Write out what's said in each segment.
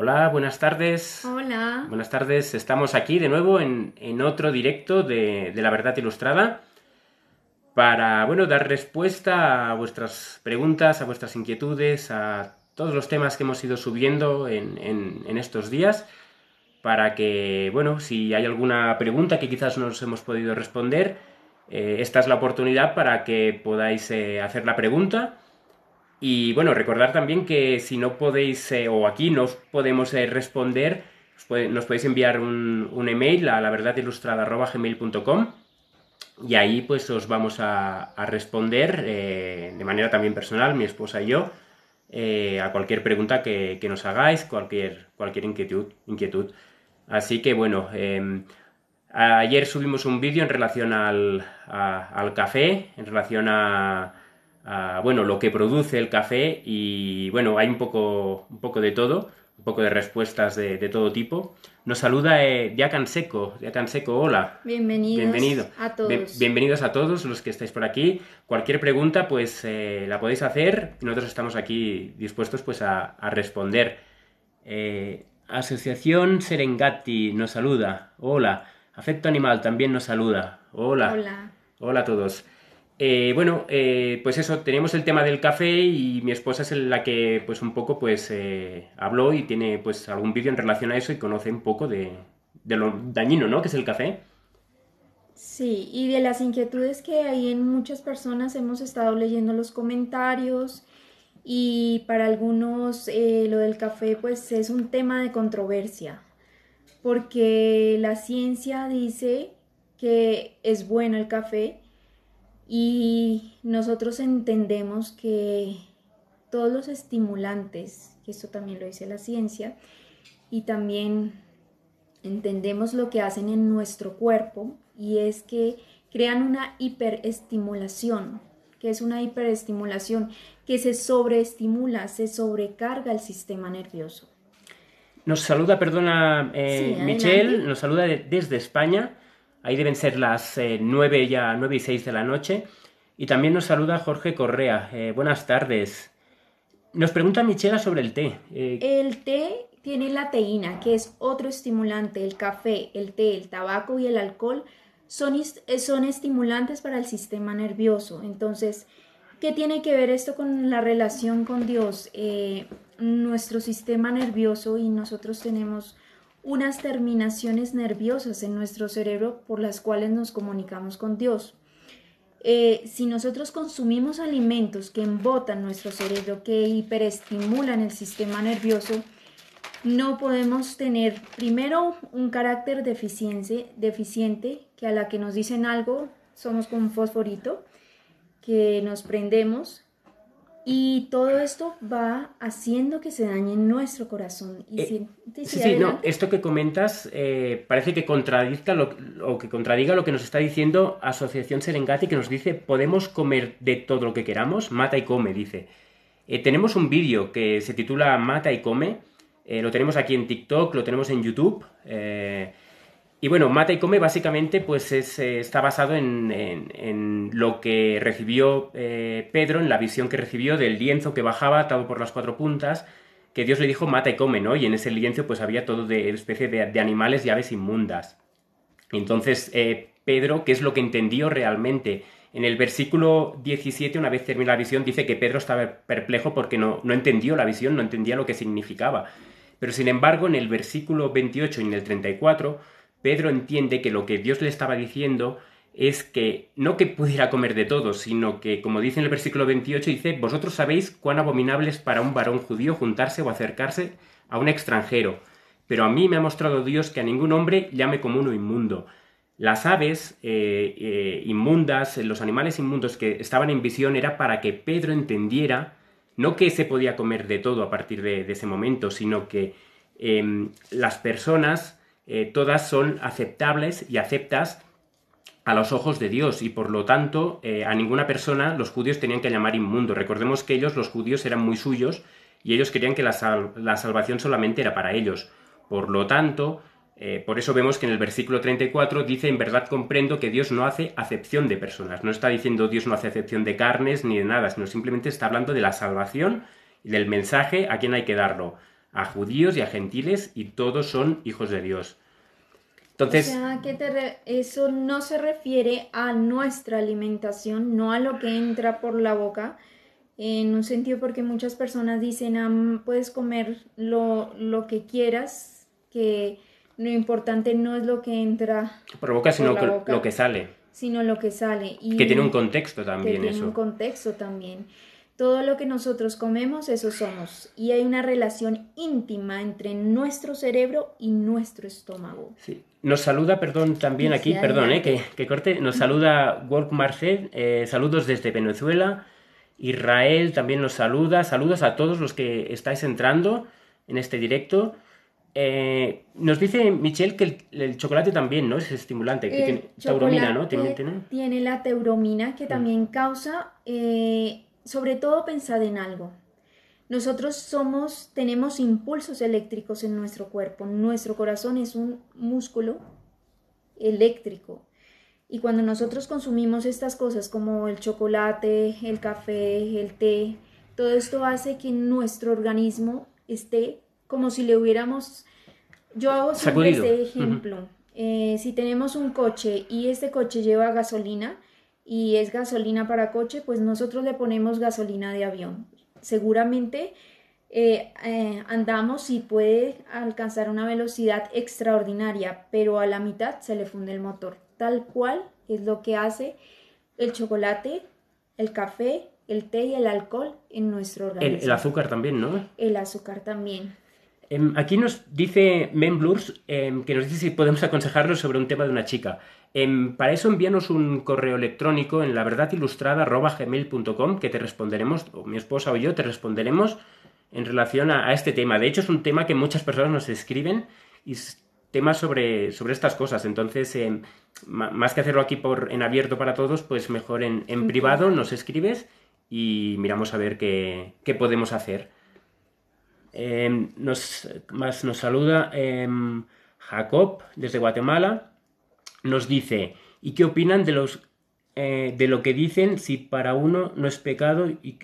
Hola, buenas tardes. Hola. Buenas tardes, estamos aquí de nuevo en, otro directo de, La Verdad Ilustrada para, bueno, dar respuesta a vuestras preguntas, a vuestras inquietudes, a todos los temas que hemos ido subiendo en, estos días para que, bueno, si hay alguna pregunta que quizás no nos hemos podido responder, eh, esta es la oportunidad para que podáis eh, hacer la pregunta y bueno, recordar también que si no podéis eh, o aquí no podemos eh, responder, nos podéis enviar un, email a la y ahí pues os vamos a, responder eh, de manera también personal, mi esposa y yo, a cualquier pregunta que, nos hagáis, cualquier, cualquier inquietud, inquietud. Así que bueno, em, ayer subimos un vídeo en relación al, al café, en relación a bueno, lo que produce el café y bueno, hay un poco, un poco de todo, un poco de respuestas de, todo tipo. Nos saluda eh, Seco, Seco, hola. Bienvenidos a todos. bienvenidos a todos los que estáis por aquí. Cualquier pregunta, pues eh, la podéis hacer. Nosotros estamos aquí dispuestos pues a, responder. Eh, Asociación Serengati nos saluda, hola. Afecto Animal también nos saluda, hola. Hola. Hola a todos. Eh, bueno, eh, pues eso, tenemos el tema del café y mi esposa es la que pues un poco pues eh, habló y tiene pues algún vídeo en relación a eso y conoce un poco de, de, lo dañino, ¿no? Que es el café. Sí, y de las inquietudes que hay en muchas personas hemos estado leyendo los comentarios y para algunos lo del café pues es un tema de controversia porque la ciencia dice que es bueno el café y nosotros entendemos que todos los estimulantes, que esto también lo dice la ciencia, y también entendemos lo que hacen en nuestro cuerpo, y es que crean una hiperestimulación, que es una hiperestimulación, que se sobreestimula, se sobrecarga el sistema nervioso. Nos saluda, perdona, eh, Michelle, nos saluda desde España. Ahí deben ser las eh, nueve 9 ya, nueve y 6 de la noche. Y también nos saluda Jorge Correa. Eh, buenas tardes. Nos pregunta Michela sobre el té. Eh, el té tiene la teína, que es otro estimulante. El café, el té, el tabaco y el alcohol son, son estimulantes para el sistema nervioso. Entonces, ¿qué tiene que ver esto con la relación con Dios? nuestro sistema nervioso y nosotros tenemos unas terminaciones nerviosas en nuestro cerebro por las cuales nos comunicamos con Dios. Eh, si nosotros consumimos alimentos que embotan nuestro cerebro, que hiperestimulan el sistema nervioso, no podemos tener primero un carácter deficiente, deficiente que a la que nos dicen algo somos como un fosforito que nos prendemos y todo esto va haciendo que se dañe nuestro corazón. Y eh, sí, sí, no, esto que comentas eh, parece que contradiga lo, que contradiga lo que nos está diciendo Asociación Serengati, que nos dice podemos comer de todo lo que queramos, mata y come, dice. Eh, tenemos un vídeo que se titula Mata y come. lo tenemos aquí en TikTok, lo tenemos en YouTube. Y bueno, Mata y Come básicamente pues es, eh, está basado en, en, lo que recibió eh, Pedro, en la visión que recibió del lienzo que bajaba atado por las cuatro puntas, que Dios le dijo mata y come, ¿no? Y en ese lienzo pues había todo de especie de, animales y aves inmundas. Entonces, eh, Pedro, ¿qué es lo que entendió realmente? En el versículo 17, una vez termina la visión, dice que Pedro estaba perplejo porque no, no entendió la visión, no entendía lo que significaba. Pero sin embargo, en el versículo 28 y en el 34, Pedro entiende que lo que Dios le estaba diciendo es que no que pudiera comer de todo, sino que, como dice en el versículo 28, dice, vosotros sabéis cuán abominable es para un varón judío juntarse o acercarse a un extranjero, pero a mí me ha mostrado Dios que a ningún hombre llame como uno inmundo. Las aves eh, eh, inmundas, los animales inmundos que estaban en visión era para que Pedro entendiera no que se podía comer de todo a partir de, ese momento, sino que em, las personas eh, todas son aceptables y aceptas a los ojos de Dios y por lo tanto eh, a ninguna persona los judíos tenían que llamar inmundo. Recordemos que ellos, los judíos, eran muy suyos y ellos querían que la, salvación solamente era para ellos. Por lo tanto, eh, por eso vemos que en el versículo 34 dice, en verdad comprendo que Dios no hace acepción de personas. No está diciendo Dios no hace acepción de carnes ni de nada, sino simplemente está hablando de la salvación y del mensaje a quien hay que darlo a judíos y a gentiles y todos son hijos de Dios. Entonces, o sea, que eso no se refiere a nuestra alimentación, no a lo que entra por la boca, en un sentido porque muchas personas dicen, ah, mm, puedes comer lo, lo, que quieras, que lo importante no es lo que entra por, boca, sino lo que sale. Sino lo que sale. Y que tiene un contexto también tiene un contexto también. Todo lo que nosotros comemos, eso somos. Y hay una relación íntima entre nuestro cerebro y nuestro estómago. Sí. Nos saluda, perdón, también aquí, perdón, eh, que, que, corte, nos saluda Work Marcel, eh, saludos desde Venezuela. Israel también nos saluda, saludos a todos los que estáis entrando en este directo. Eh, nos dice Michelle que el, chocolate también no es estimulante, que tiene teuromina, ¿no? Tiene, tiene... la teuromina que mm. también causa eh, sobre todo pensad en algo. Nosotros somos, tenemos impulsos eléctricos en nuestro cuerpo. Nuestro corazón es un músculo eléctrico. Y cuando nosotros consumimos estas cosas como el chocolate, el café, el té, todo esto hace que nuestro organismo esté como si le hubiéramos... Yo hago siempre este ejemplo. Eh, si tenemos un coche y este coche lleva gasolina, y es gasolina para coche, pues nosotros le ponemos gasolina de avión. Seguramente eh, eh, andamos y puede alcanzar una velocidad extraordinaria, pero a la mitad se le funde el motor. Tal cual es lo que hace el chocolate, el café, el té y el alcohol en nuestro organismo. El, azúcar también, ¿no? El azúcar también. Em, aquí nos dice Memblurs em, que nos dice si podemos aconsejarnos sobre un tema de una chica. Em, para eso envíanos un correo electrónico en laverdadilustrada.gmail.com que te responderemos, o mi esposa o yo te responderemos en relación a, este tema. De hecho, es un tema que muchas personas nos escriben y temas sobre, sobre estas cosas. Entonces, em, más que hacerlo aquí por, en abierto para todos, pues mejor en, privado nos escribes y miramos a ver qué, qué podemos hacer. Em, nos, nos saluda Jacob desde Guatemala nos dice, ¿y qué opinan de, los, eh, de lo que dicen si para uno no es pecado? Y...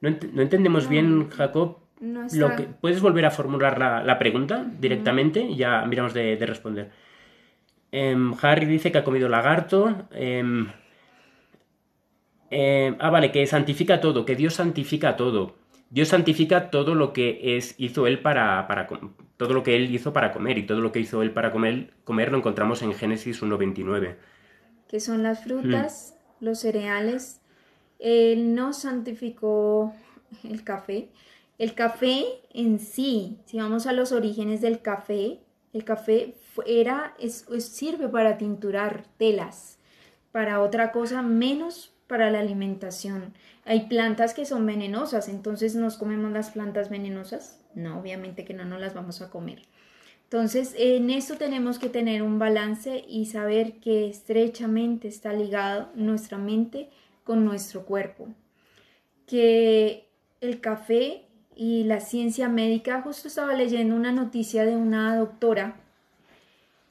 No, entendemos bien, Jacob. lo que... ¿Puedes volver a formular la, pregunta directamente? Ya miramos de, responder. Em, Harry dice que ha comido lagarto. Em, em, ah, vale, que santifica todo, que Dios santifica todo. Dios santifica todo lo que es, hizo él para, para, todo lo que él hizo para comer y todo lo que hizo él para comer, comer lo encontramos en Génesis 1.29. Que son las frutas, mm. los cereales. Él no santificó el café. El café en sí, si vamos a los orígenes del café, el café era, es, sirve para tinturar telas, para otra cosa menos para la alimentación. Hay plantas que son venenosas, entonces nos comemos las plantas venenosas. No, obviamente que no nos las vamos a comer. Entonces, en esto tenemos que tener un balance y saber que estrechamente está ligado nuestra mente con nuestro cuerpo. Que el café y la ciencia médica, justo estaba leyendo una noticia de una doctora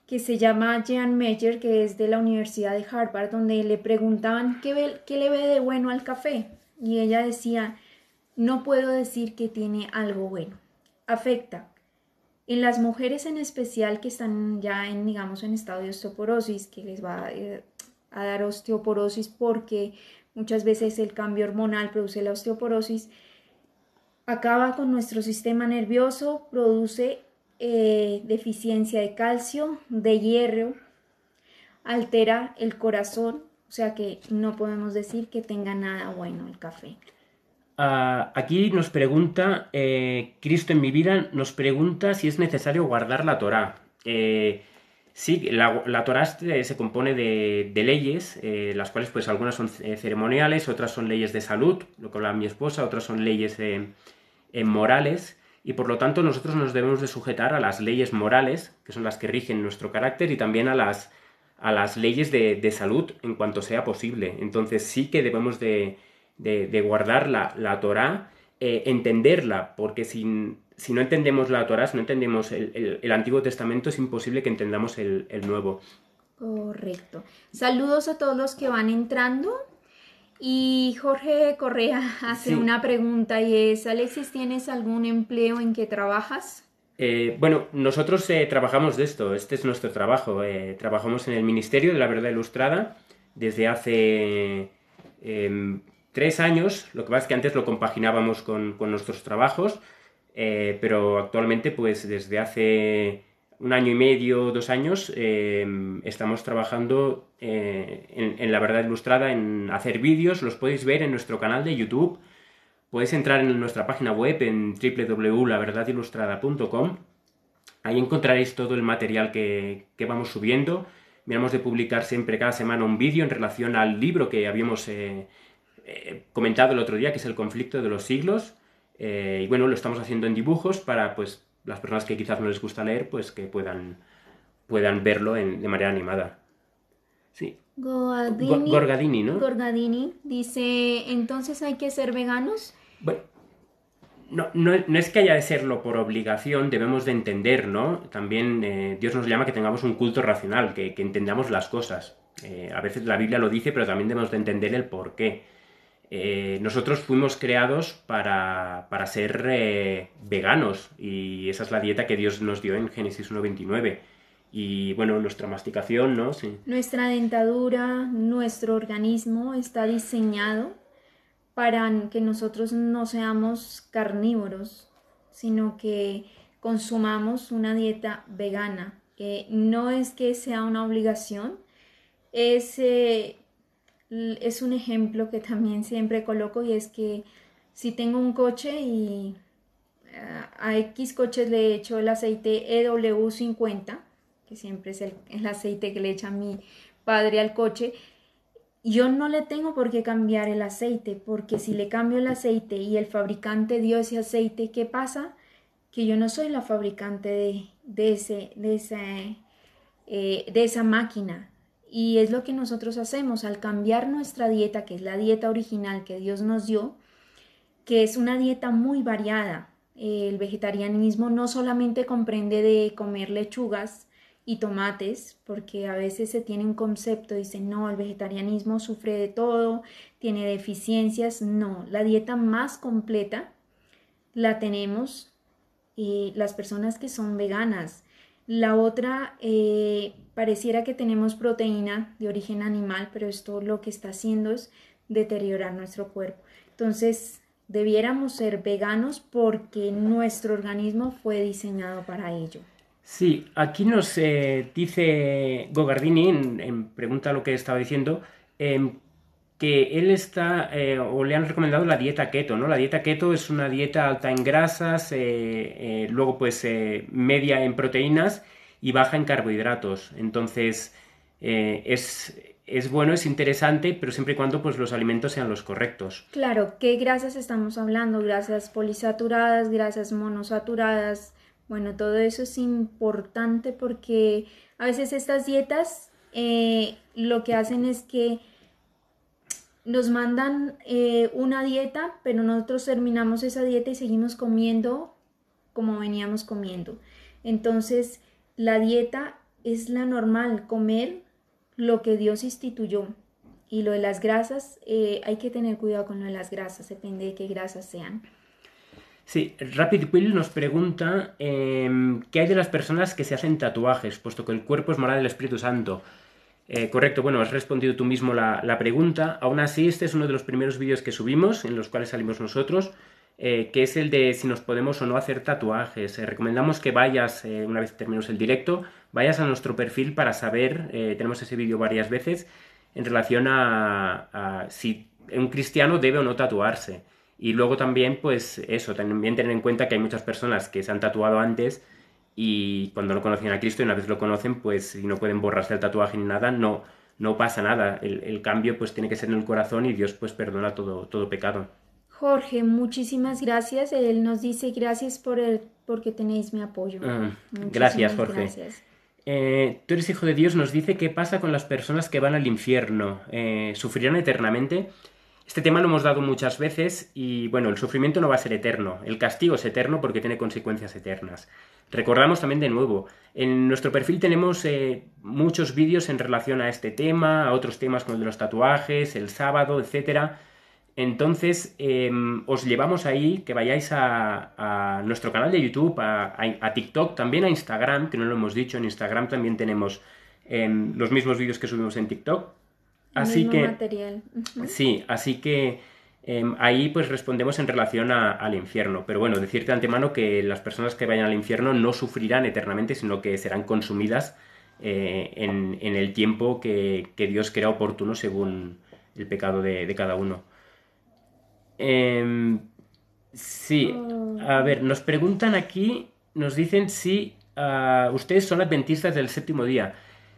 que se llama Jan Meyer, que es de la Universidad de Harvard, donde le preguntaban qué le ve de bueno al café y ella decía, no puedo decir que tiene algo bueno. Afecta. En las mujeres en especial que están ya en, digamos, en estado de osteoporosis, que les va eh, a, dar osteoporosis porque muchas veces el cambio hormonal produce la osteoporosis, acaba con nuestro sistema nervioso, produce eh, deficiencia de calcio, de hierro, altera el corazón, o sea que no podemos decir que tenga nada bueno el café. Ah, aquí nos pregunta, eh, Cristo en mi vida nos pregunta si es necesario guardar la Torá. Eh, sí, la, Torah Torá este, se, compone de, leyes, eh, las cuales pues algunas son ceremoniales, otras son leyes de salud, lo que habla mi esposa, otras son leyes morales, y por lo tanto nosotros nos debemos de sujetar a las leyes morales, que son las que rigen nuestro carácter, y también a las a las leyes de, salud en cuanto sea posible. Entonces sí que debemos de, guardar la, la Torah, eh, entenderla, porque si no entendemos la Torah, si no entendemos el, Antiguo Testamento, es imposible que entendamos el, Nuevo. Correcto. Saludos a todos los que van entrando. Y Jorge Correa hace una pregunta y es, Alexis, ¿tienes algún empleo en que trabajas? Eh, bueno, nosotros eh, trabajamos de esto, este es nuestro trabajo. Eh, trabajamos en el Ministerio de la Verdad Ilustrada desde hace em, tres años. Lo que pasa es que antes lo compaginábamos con, nuestros trabajos, pero actualmente, pues desde hace un año y medio, dos años, em, estamos trabajando en, la Verdad Ilustrada en hacer vídeos. Los podéis ver en nuestro canal de YouTube. Podéis entrar en nuestra página web en www.laverdadilustrada.com Ahí encontraréis todo el material que, que vamos subiendo. Miramos de publicar siempre cada semana un vídeo en relación al libro que habíamos eh, eh, comentado el otro día, que es El conflicto de los siglos. Eh, y bueno, lo estamos haciendo en dibujos para pues, las personas que quizás no les gusta leer, pues que puedan, puedan verlo de manera animada. Sí. Gorgadini, ¿no? Gorgadini dice, entonces hay que ser veganos. Bueno, no, no, es que haya de serlo por obligación, debemos de entender, ¿no? También eh, Dios nos llama que tengamos un culto racional, que, entendamos las cosas. Eh, a veces la Biblia lo dice, pero también debemos de entender el por qué. Eh, nosotros fuimos creados para, ser veganos y esa es la dieta que Dios nos dio en Génesis 1.29 y bueno, nuestra masticación, ¿no? Nuestra dentadura, nuestro organismo está diseñado para que nosotros no seamos carnívoros, sino que consumamos una dieta vegana. que no es que sea una obligación, Ese eh, es un ejemplo que también siempre coloco y es que si tengo un coche y eh, a X coches le echo el aceite EW50, que siempre es el, el aceite que le echa mi padre al coche, yo no le tengo por qué cambiar el aceite, porque si le cambio el aceite y el fabricante dio ese aceite, ¿qué pasa? Que yo no soy la fabricante de, ese, de, ese, eh, de esa máquina. Y es lo que nosotros hacemos al cambiar nuestra dieta, que es la dieta original que Dios nos dio, que es una dieta muy variada. Eh, el vegetarianismo no solamente comprende de comer lechugas, y tomates, porque a veces se tiene un concepto, dicen, no, el vegetarianismo sufre de todo, tiene deficiencias. No, la dieta más completa la tenemos eh, las personas que son veganas. La otra, eh, pareciera que tenemos proteína de origen animal, pero esto lo que está haciendo es deteriorar nuestro cuerpo. Entonces, debiéramos ser veganos porque nuestro organismo fue diseñado para ello. Sí, aquí nos eh, dice Gogardini, en, pregunta lo que estaba diciendo, em, que él está, eh, o le han recomendado la dieta keto, ¿no? La dieta keto es una dieta alta en grasas, eh, luego pues media en proteínas y baja en carbohidratos. Entonces, es, es bueno, es interesante, pero siempre y cuando pues, los alimentos sean los correctos. Claro, ¿qué grasas estamos hablando? Grasas polisaturadas, grasas monosaturadas, bueno, todo eso es importante porque a veces estas dietas eh, lo que hacen es que nos mandan eh, una dieta, pero nosotros terminamos esa dieta y seguimos comiendo como veníamos comiendo. Entonces, la dieta es la normal, comer lo que Dios instituyó. Y lo de las grasas, eh, hay que tener cuidado con lo de las grasas, depende de qué grasas sean. Sí, Rapid Will nos pregunta em, qué hay de las personas que se hacen tatuajes, puesto que el cuerpo es morada del Espíritu Santo. Eh, correcto, bueno, has respondido tú mismo la, pregunta. Aún así, este es uno de los primeros vídeos que subimos, en los cuales salimos nosotros, eh, que es el de si nos podemos o no hacer tatuajes. Eh, recomendamos que vayas, una vez terminemos el directo, vayas a nuestro perfil para saber, tenemos ese vídeo varias veces, en relación a si un cristiano debe o no tatuarse. Y luego también, pues eso, también tener en cuenta que hay muchas personas que se han tatuado antes y cuando no conocen a Cristo y una vez lo conocen, pues si no pueden borrarse el tatuaje ni nada, no, no pasa nada. El, cambio pues tiene que ser en el corazón y Dios pues perdona todo, todo pecado. Jorge, muchísimas gracias. Él nos dice gracias por el, porque tenéis mi apoyo. Ah, gracias, Jorge. Eh, tú eres hijo de Dios, nos dice qué pasa con las personas que van al infierno. Eh, ¿Sufrirán eternamente? Este tema lo hemos dado muchas veces y bueno, el sufrimiento no va a ser eterno, el castigo es eterno porque tiene consecuencias eternas. Recordamos también de nuevo, en nuestro perfil tenemos eh, muchos vídeos en relación a este tema, a otros temas como el de los tatuajes, el sábado, etc. Entonces, em, os llevamos ahí que vayáis a, nuestro canal de YouTube, a, TikTok, también a Instagram, que no lo hemos dicho, en Instagram también tenemos em, los mismos vídeos que subimos en TikTok Así que, material. Sí, así que em, ahí pues respondemos en relación al infierno. Pero bueno, decirte de antemano que las personas que vayan al infierno no sufrirán eternamente, sino que serán consumidas eh, en, el tiempo que, Dios crea oportuno según el pecado de, cada uno. Em, sí, a ver, nos preguntan aquí, nos dicen si ah, ustedes son adventistas del séptimo día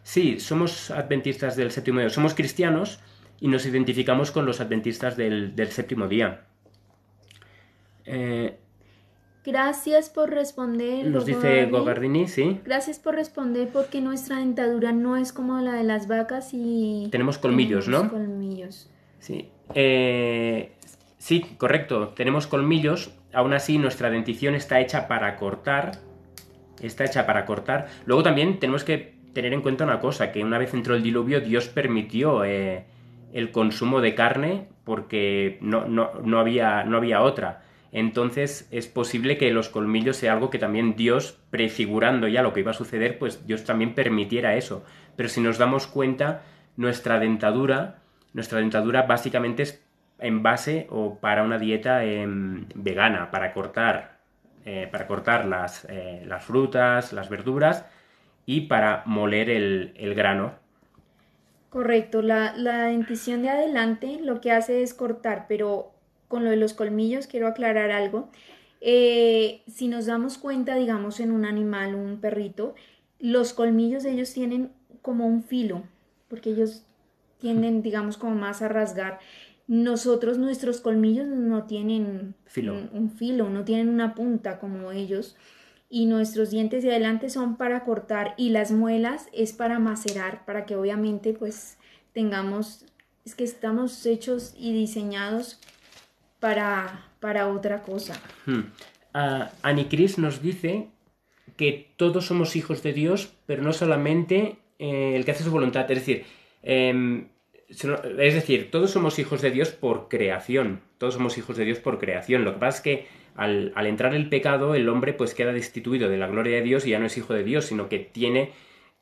sí, somos adventistas del séptimo día, somos cristianos y nos identificamos con los adventistas del, séptimo día. Eh, Gracias por responder. Nos dice Gogardini, sí. Gracias por responder porque nuestra dentadura no es como la de las vacas y... Tenemos colmillos, tenemos ¿no? colmillos. Sí. Eh, sí, correcto. Tenemos colmillos. Aún así, nuestra dentición está hecha para cortar. Está hecha para cortar. Luego también tenemos que tener en cuenta una cosa, que una vez entró el diluvio Dios permitió eh, el consumo de carne porque no, no, había, no había otra. Entonces es posible que los colmillos sea algo que también Dios, prefigurando ya lo que iba a suceder, pues Dios también permitiera eso. Pero si nos damos cuenta, nuestra dentadura, nuestra dentadura básicamente es en base o para una dieta em, vegana, para cortar, eh, para cortar las, eh, las frutas, las verduras y para moler el, grano. Correcto, la, dentición de adelante lo que hace es cortar, pero con lo de los colmillos quiero aclarar algo. Eh, si nos damos cuenta, digamos, en un animal, un perrito, los colmillos ellos tienen como un filo, porque ellos tienden, digamos, como más a rasgar. Nosotros, nuestros colmillos no tienen un, filo, no tienen una punta como ellos y nuestros dientes de adelante son para cortar y las muelas es para macerar, para que obviamente pues tengamos, es que estamos hechos y diseñados para, para otra cosa. Hmm. Ah, nos dice que todos somos hijos de Dios, pero no solamente eh, el que hace su voluntad, es decir, em, es decir, todos somos hijos de Dios por creación. Todos somos hijos de Dios por creación. Lo que pasa es que al, entrar el pecado, el hombre pues queda destituido de la gloria de Dios y ya no es hijo de Dios, sino que tiene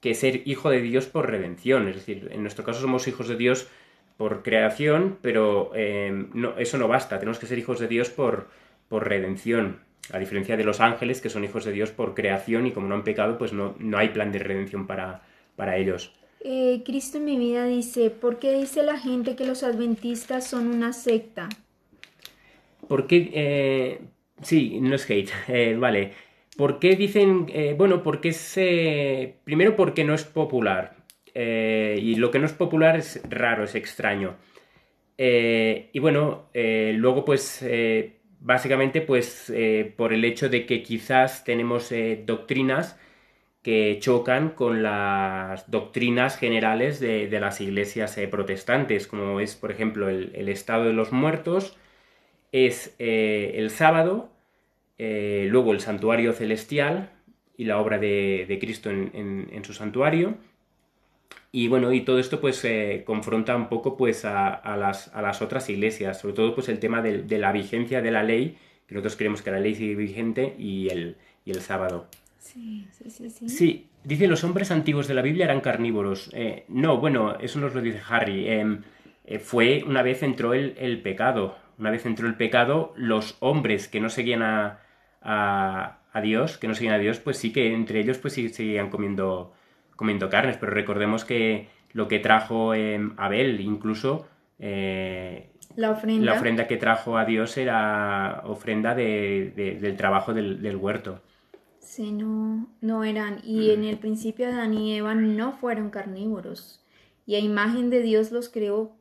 que ser hijo de Dios por redención. Es decir, en nuestro caso somos hijos de Dios por creación, pero em, no, eso no basta. Tenemos que ser hijos de Dios por, por redención. A diferencia de los ángeles, que son hijos de Dios por creación y como no han pecado, pues no, no hay plan de redención para, para ellos. Eh, Cristo en mi vida dice, ¿por qué dice la gente que los adventistas son una secta? Porque, eh, Sí, no es hate. Eh, vale. ¿Por qué dicen.? Eh, bueno, porque es. primero, porque no es popular. Eh, y lo que no es popular es raro, es extraño. y bueno, luego, pues. básicamente, pues. por el hecho de que quizás tenemos doctrinas que chocan con las doctrinas generales de, de las iglesias protestantes, como es, por ejemplo, el estado de los muertos es eh, el sábado, eh, luego el santuario celestial y la obra de, Cristo en, su santuario. Y bueno, y todo esto pues eh, confronta un poco pues a, las, a, las, otras iglesias, sobre todo pues el tema de, la vigencia de la ley, que nosotros creemos que la ley sigue vigente, y el, el sábado. Sí, sí, sí, sí. dice los hombres antiguos de la Biblia eran carnívoros. no, bueno, eso nos lo dice Harry. Em, fue una vez entró el, el pecado una vez entró el pecado, los hombres que no seguían a, a, Dios, que no seguían a Dios, pues sí que entre ellos pues seguían comiendo, comiendo carnes, pero recordemos que lo que trajo em, Abel, incluso eh, la, ofrenda. que trajo a Dios era ofrenda del trabajo del, huerto. Sí, no, no eran. Y en el principio Adán y Eva no fueron carnívoros. Y a imagen de Dios los creó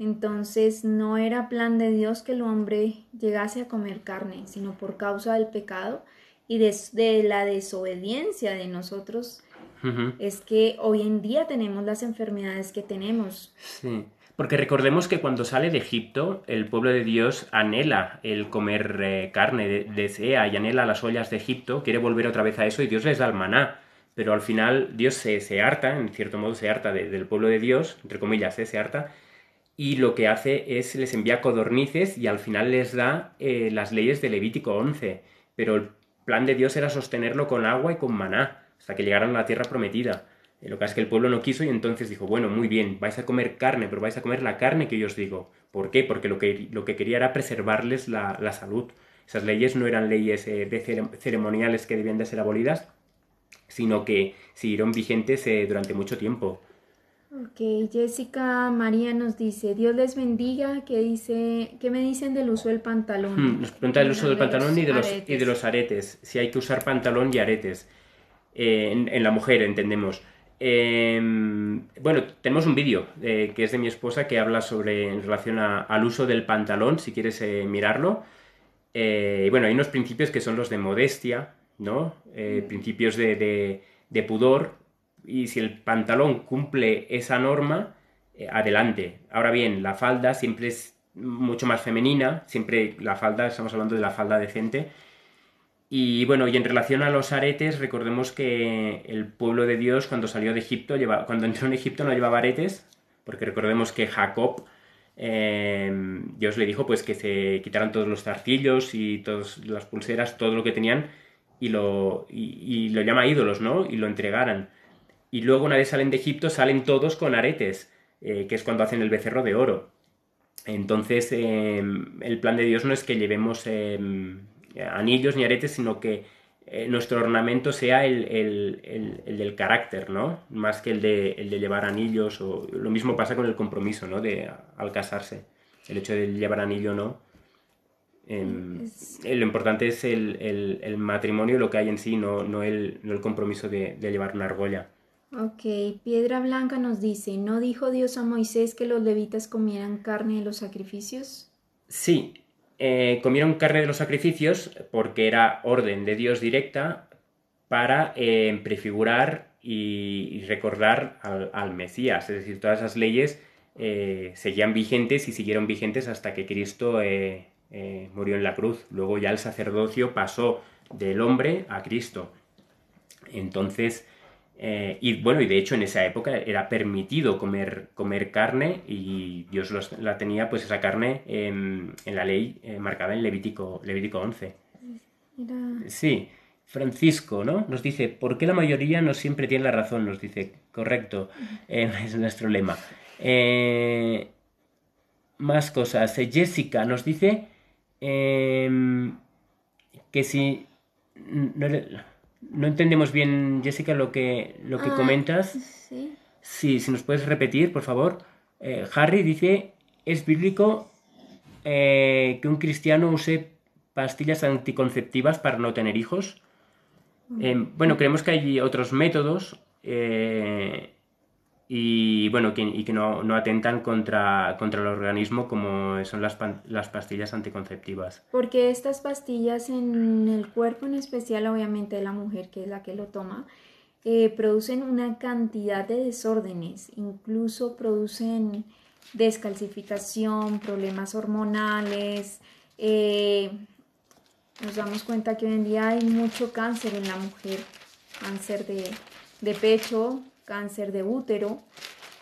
entonces no era plan de Dios que el hombre llegase a comer carne, sino por causa del pecado y de, la desobediencia de nosotros es que hoy en día tenemos las enfermedades que tenemos. Sí. Porque recordemos que cuando sale de Egipto, el pueblo de Dios anhela el comer eh, carne, de, desea y anhela las ollas de Egipto, quiere volver otra vez a eso y Dios les da el maná. Pero al final Dios se, harta, en cierto modo se harta del pueblo de Dios, entre comillas, ¿eh? se harta, y lo que hace es les envía codornices y al final les da eh, las leyes de Levítico 11. Pero el plan de Dios era sostenerlo con agua y con maná, hasta que llegaran a la tierra prometida. Eh, lo que es que el pueblo no quiso y entonces dijo, bueno, muy bien, vais a comer carne, pero vais a comer la carne que yo os digo. ¿Por qué? Porque lo que, lo que quería era preservarles la, salud. Esas leyes no eran leyes eh, de ceremoniales que debían de ser abolidas, sino que siguieron vigentes durante mucho tiempo. Ok, Jessica María nos dice, Dios les bendiga, ¿qué, dice, qué me dicen del uso del pantalón? nos hmm, pregunta del uso del pantalón y, de los, de, los, aretes, si hay que usar pantalón y aretes. Eh, en, la mujer, entendemos. Em, bueno, tenemos un vídeo eh, que es de mi esposa que habla sobre en relación al uso del pantalón, si quieres eh, mirarlo. bueno, hay unos principios que son los de modestia, ¿no? Mm. principios de, de pudor, y si el pantalón cumple esa norma, eh, adelante. Ahora bien, la falda siempre es mucho más femenina, siempre la falda, estamos hablando de la falda decente. Y bueno, y en relación a los aretes, recordemos que el pueblo de Dios cuando salió de Egipto, lleva, cuando entró en Egipto no llevaba aretes, porque recordemos que Jacob, eh, Dios le dijo pues que se quitaran todos los zarcillos y todas las pulseras, todo lo que tenían, y lo, y lo llama ídolos, ¿no? Y lo entregaran. Y luego, una vez salen de Egipto, salen todos con aretes, eh, que es cuando hacen el becerro de oro. Entonces, em, el plan de Dios no es que llevemos em, anillos ni aretes, sino que eh, nuestro ornamento sea el, del carácter, ¿no? Más que el de, llevar anillos. O, lo mismo pasa con el compromiso, ¿no? De, al casarse. El hecho de llevar anillo no. Em, lo importante es el, el, el, matrimonio, lo que hay en sí, no, no, el, compromiso de, llevar una argolla. Ok, Piedra Blanca nos dice, ¿no dijo Dios a Moisés que los levitas comieran carne de los sacrificios? Sí, eh, comieron carne de los sacrificios porque era orden de Dios directa para eh, prefigurar y, recordar al, Mesías. Es decir, todas esas leyes eh, seguían vigentes y siguieron vigentes hasta que Cristo murió en la cruz. Luego ya el sacerdocio pasó del hombre a Cristo. Entonces, eh, y bueno, y de hecho en esa época era permitido comer, comer carne y Dios la tenía pues esa carne en la ley eh, marcada en Levítico, Levítico 11. Sí, Francisco, ¿no? Nos dice, ¿por qué la mayoría no siempre tiene la razón? Nos dice, correcto, eh, es nuestro lema. más cosas. Jessica nos dice em, que si... No entendemos bien, Jessica, lo que, lo que ah, comentas. si nos puedes repetir, por favor. Eh, Harry dice, es bíblico eh, que un cristiano use pastillas anticonceptivas para no tener hijos. Mm. Em, bueno, creemos que hay otros métodos eh, y bueno, que, y que no, atentan contra, contra, el organismo como son las, pastillas anticonceptivas. Porque estas pastillas en el cuerpo, en especial obviamente de la mujer, que es la que lo toma, eh, producen una cantidad de desórdenes, incluso producen descalcificación, problemas hormonales. Eh, nos damos cuenta que hoy en día hay mucho cáncer en la mujer, cáncer de, de pecho, cáncer de útero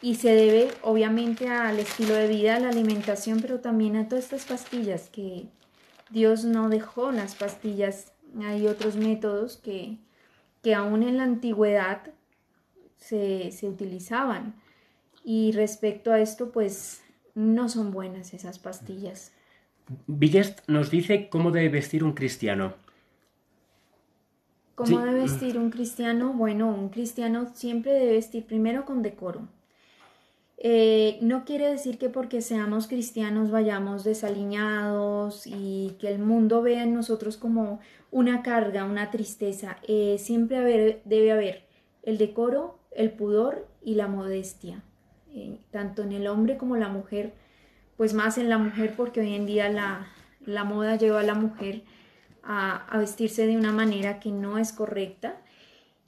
y se debe obviamente al estilo de vida, a la alimentación, pero también a todas estas pastillas que Dios no dejó las pastillas. Hay otros métodos que, que aún en la antigüedad se, se utilizaban. Y respecto a esto, pues no son buenas esas pastillas. Villest nos dice cómo debe vestir un cristiano. ¿Cómo debe vestir un cristiano? Bueno, un cristiano siempre debe vestir primero con decoro. Eh, no quiere decir que porque seamos cristianos vayamos desaliñados y que el mundo vea en nosotros como una carga, una tristeza. Eh, siempre debe haber el decoro, el pudor y la modestia, eh, tanto en el hombre como la mujer, pues más en la mujer porque hoy en día la, la moda lleva a la mujer a, vestirse de una manera que no es correcta.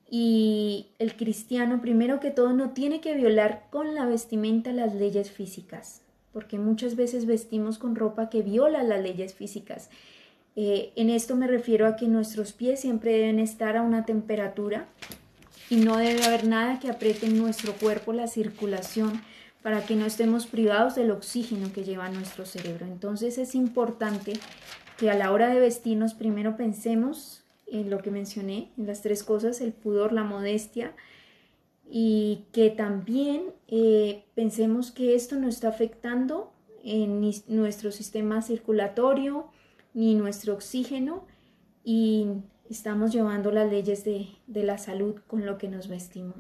Y el cristiano, primero que todo, no tiene que violar con la vestimenta las leyes físicas, porque muchas veces vestimos con ropa que viola las leyes físicas. Eh, en esto me refiero a que nuestros pies siempre deben estar a una temperatura y no debe haber nada que apriete en nuestro cuerpo la circulación para que no estemos privados del oxígeno que lleva nuestro cerebro. Entonces es importante que a la hora de vestirnos primero pensemos en lo que mencioné, en las tres cosas, el pudor, la modestia, y que también eh, pensemos que esto no está afectando en nuestro sistema circulatorio ni nuestro oxígeno y estamos llevando las leyes de la salud con lo que nos vestimos.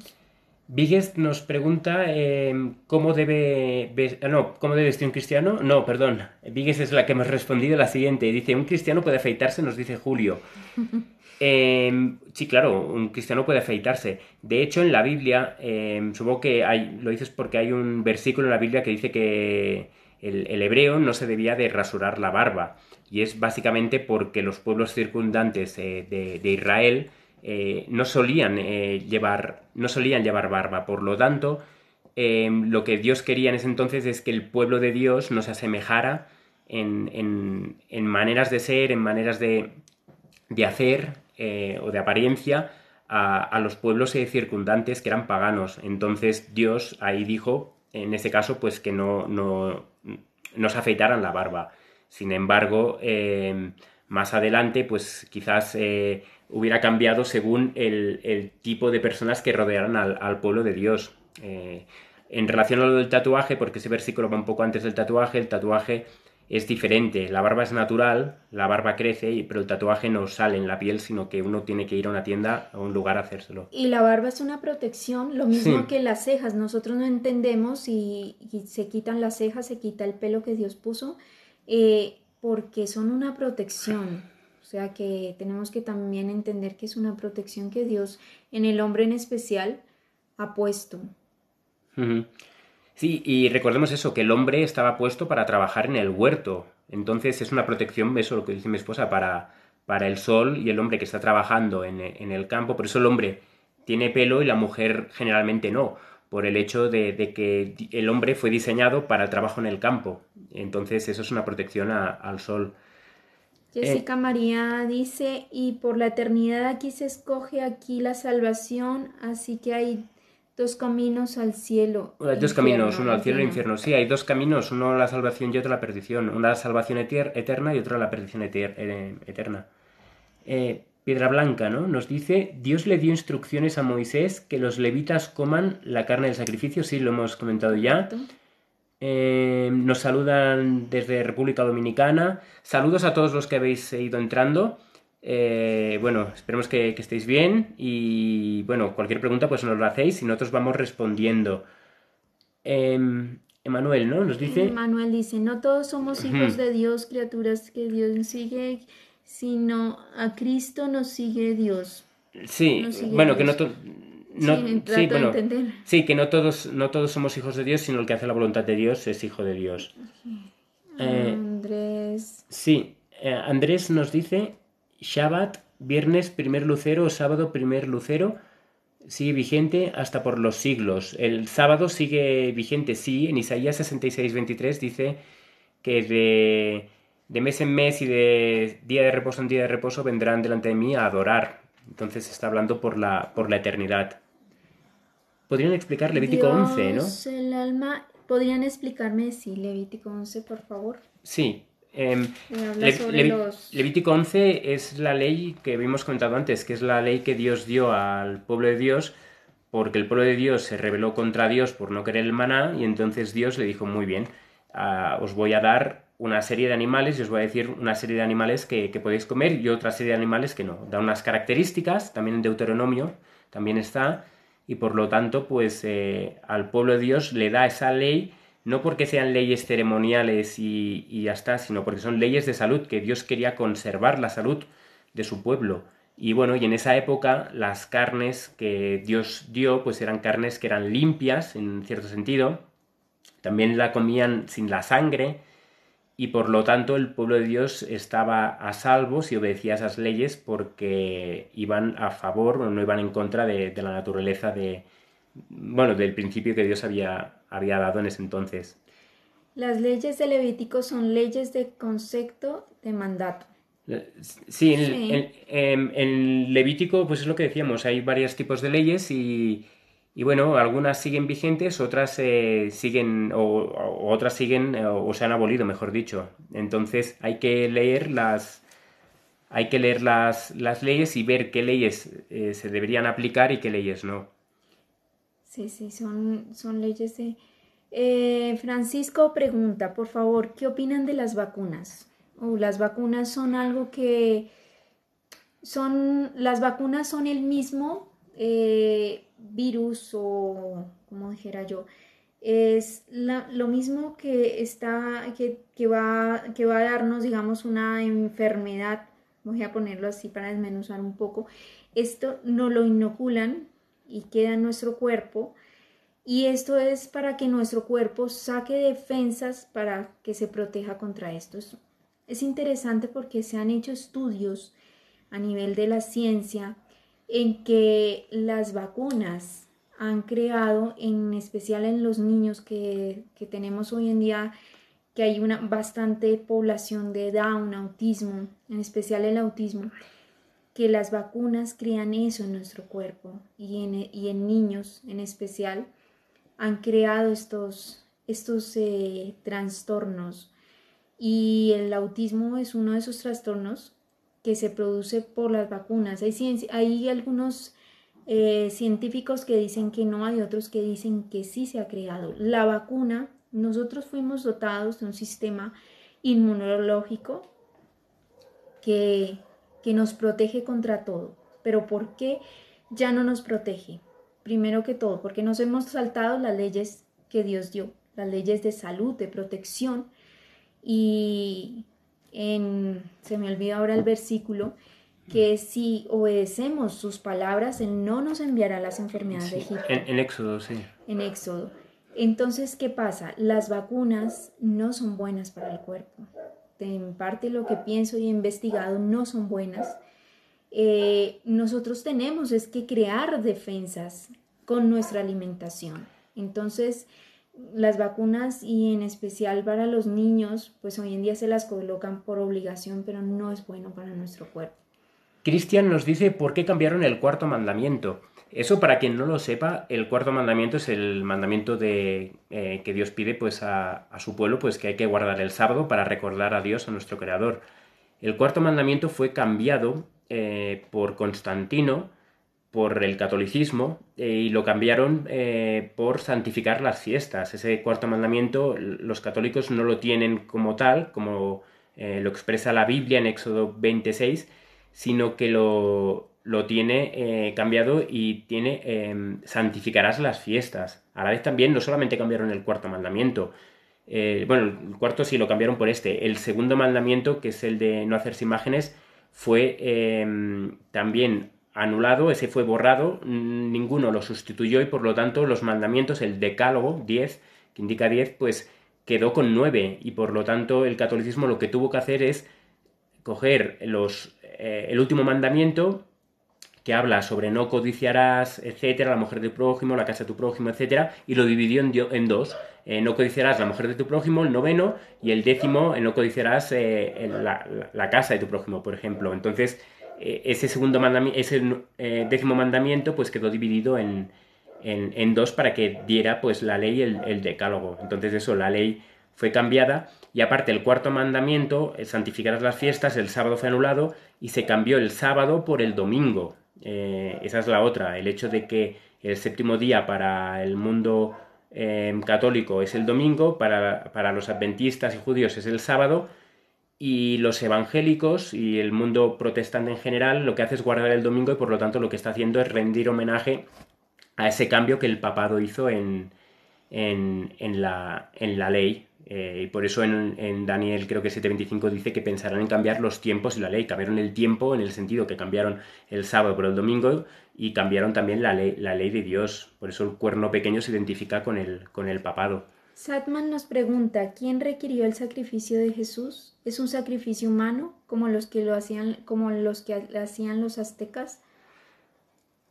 Víguez nos pregunta em, cómo debe ah, no, cómo debe vestir un cristiano. No, perdón. Víguez es la que hemos respondido la siguiente. Dice, un cristiano puede afeitarse, nos dice Julio. Em, sí, claro, un cristiano puede afeitarse. De hecho, en la Biblia, em, supongo que hay, lo dices porque hay un versículo en la Biblia que dice que el, hebreo no se debía de rasurar la barba. Y es básicamente porque los pueblos circundantes eh, de, de Israel eh, no, solían, eh, llevar, no solían llevar barba. Por lo tanto, em, lo que Dios quería en ese entonces es que el pueblo de Dios no se asemejara en, maneras de ser, en maneras de, hacer eh, o de apariencia a, los pueblos circundantes que eran paganos. Entonces Dios ahí dijo, en ese caso, pues que no, no nos afeitaran la barba. Sin embargo, em, más adelante, pues quizás hubiera cambiado según el, tipo de personas que rodearan al, pueblo de Dios. Eh, en relación a lo del tatuaje, porque ese versículo va un poco antes del tatuaje, el tatuaje es diferente. La barba es natural, la barba crece, pero el tatuaje no sale en la piel, sino que uno tiene que ir a una tienda, a un lugar a hacérselo. Y la barba es una protección, lo mismo que las cejas. Nosotros no entendemos si se quitan las cejas, se quita el pelo que Dios puso, eh, porque son una protección. O sea que tenemos que también entender que es una protección que Dios, en el hombre en especial, ha puesto. Sí, y recordemos eso, que el hombre estaba puesto para trabajar en el huerto. Entonces es una protección, eso lo que dice mi esposa, para, para el sol y el hombre que está trabajando en, el campo. Por eso el hombre tiene pelo y la mujer generalmente no, por el hecho de, que el hombre fue diseñado para el trabajo en el campo. Entonces eso es una protección al sol. Eh, Jessica María dice, y por la eternidad aquí se escoge aquí la salvación, así que hay dos caminos al cielo. Hay dos caminos, uno al cielo e infierno. Sí, hay dos caminos, uno a la salvación y otro a la perdición. Una la salvación eterna y otra la perdición eh, eterna. Eh, Piedra Blanca, ¿no? Nos dice, Dios le dio instrucciones a Moisés que los levitas coman la carne del sacrificio, sí, lo hemos comentado ya. Em, nos saludan desde República Dominicana. Saludos a todos los que habéis eh, ido entrando. Eh, bueno, esperemos que, estéis bien y bueno, cualquier pregunta pues nos la hacéis y nosotros vamos respondiendo. Em, Emanuel, ¿no? Nos dice. Emanuel dice, no todos somos hijos de Dios, criaturas que Dios sigue, sino a Cristo nos sigue Dios. Sí, bueno, que no todos sí, sí, que no todos, no todos somos hijos de Dios, sino el que hace la voluntad de Dios es hijo de Dios. Eh, Andrés. Sí, eh, Andrés nos dice Shabbat, viernes primer lucero sábado primer lucero, sigue vigente hasta por los siglos. El sábado sigue vigente, sí, en Isaías 66, 23 dice que de mes en mes y de día de reposo en día de reposo vendrán delante de mí a adorar entonces está hablando por la, por la eternidad. Podrían explicar Levítico 11, ¿no? El alma, podrían explicarme si Levítico 11, por favor. Sí. Em, eh, Levítico 11 es la ley que habíamos comentado antes, que es la ley que Dios dio al pueblo de Dios porque el pueblo de Dios se rebeló contra Dios por no querer el maná y entonces Dios le dijo, muy bien, ah, os voy a dar una serie de animales y os voy a decir una serie de animales que, podéis comer y otra serie de animales que no. Da unas características, también en Deuteronomio, también está, y por lo tanto, pues eh, al pueblo de Dios le da esa ley, no porque sean leyes ceremoniales y, y ya está, sino porque son leyes de salud, que Dios quería conservar la salud de su pueblo. Y bueno, y en esa época las carnes que Dios dio, pues eran carnes que eran limpias, en cierto sentido. También la comían sin la sangre, y por lo tanto el pueblo de Dios estaba a salvo si obedecía esas leyes porque iban a favor, o no iban en contra de, la naturaleza de, bueno, del principio que Dios había, había dado en ese entonces. Las leyes de Levítico son leyes de concepto de mandato. Eh, sí, en, em, en Levítico, pues es lo que decíamos, hay varios tipos de leyes y, y bueno, algunas siguen vigentes, otras eh, siguen, o, otras siguen, eh, o, se han abolido, mejor dicho. Entonces hay que leer las. Hay que leer las, leyes y ver qué leyes eh, se deberían aplicar y qué leyes no. Sí, sí, son, son leyes Francisco pregunta, por favor, ¿qué opinan de las vacunas? o las vacunas son algo que. Son. Las vacunas son el mismo virus o, como dijera yo, es lo mismo que, está, que, va, que va a darnos, digamos, una enfermedad, voy a ponerlo así para desmenuzar un poco, esto no lo inoculan y queda en nuestro cuerpo. Y esto es para que nuestro cuerpo saque defensas para que se proteja contra estos. Es interesante porque se han hecho estudios a nivel de la ciencia en que las vacunas han creado, en especial en los niños que, tenemos hoy en día, que hay una bastante población de Down, autismo, en especial el autismo, que las vacunas crean eso en nuestro cuerpo y en, y en niños en especial han creado estos, estos eh, trastornos y el autismo es uno de esos trastornos que se produce por las vacunas. Hay, hay algunos eh, científicos que dicen que no, hay otros que dicen que sí se ha creado. La vacuna, nosotros fuimos dotados de un sistema inmunológico que, que nos protege contra todo. Pero ¿por qué ya no nos protege? Primero que todo, porque nos hemos saltado las leyes que Dios dio, las leyes de salud, de protección, y en, se me olvida ahora el versículo, que si obedecemos sus palabras, Él no nos enviará las enfermedades de Egipto. En, Éxodo, sí. En Éxodo. Entonces, ¿qué pasa? Las vacunas no son buenas para el cuerpo. En parte lo que pienso y he investigado no son buenas. Eh, nosotros tenemos es que crear defensas con nuestra alimentación. Entonces, las vacunas y en especial para los niños, pues hoy en día se las colocan por obligación, pero no es bueno para nuestro cuerpo. Cristian nos dice por qué cambiaron el cuarto mandamiento. Eso para quien no lo sepa, el cuarto mandamiento es el mandamiento de, eh, que Dios pide pues, a, su pueblo, pues que hay que guardar el sábado para recordar a Dios, a nuestro Creador. El cuarto mandamiento fue cambiado eh, por Constantino, por el catolicismo eh, y lo cambiaron eh, por santificar las fiestas. Ese cuarto mandamiento los católicos no lo tienen como tal, como eh, lo expresa la Biblia en Éxodo 26, sino que lo, lo tiene cambiado y tiene em, santificarás las fiestas. A la vez también no solamente cambiaron el cuarto mandamiento, bueno, el cuarto sí lo cambiaron por este. El segundo mandamiento, que es el de no hacerse imágenes, fue em, también anulado, ese fue borrado, ninguno lo sustituyó y por lo tanto los mandamientos, el decálogo 10, que indica 10, pues quedó con 9 y por lo tanto el catolicismo lo que tuvo que hacer es coger los, eh, el último mandamiento que habla sobre no codiciarás, etcétera, la mujer de tu prójimo, la casa de tu prójimo, etcétera, y lo dividió en, dos. Eh, no codiciarás la mujer de tu prójimo, el noveno, y el décimo, en eh, no codiciarás la, la, casa de tu prójimo, por ejemplo. Entonces, eh, ese segundo mandamiento, ese eh, décimo mandamiento, pues quedó dividido en, dos para que diera pues la ley el, decálogo. Entonces eso, la ley fue cambiada y aparte el cuarto mandamiento, eh, santificarás las fiestas, el sábado fue anulado y se cambió el sábado por el domingo. esa es la otra, el hecho de que el séptimo día para el mundo católico es el domingo, para, para los adventistas y judíos es el sábado, y los evangélicos y el mundo protestante en general lo que hace es guardar el domingo y por lo tanto lo que está haciendo es rendir homenaje a ese cambio que el papado hizo en, en, la, en la, ley. Eh, y por eso en, Daniel creo que 7.25 dice que pensarán en cambiar los tiempos y la ley. Cambiaron el tiempo en el sentido que cambiaron el sábado por el domingo y cambiaron también la ley, la ley de Dios. Por eso el cuerno pequeño se identifica con el, con el papado. Satman nos pregunta, ¿quién requirió el sacrificio de Jesús? ¿Es un sacrificio humano como los que lo hacían, como los, que hacían los aztecas?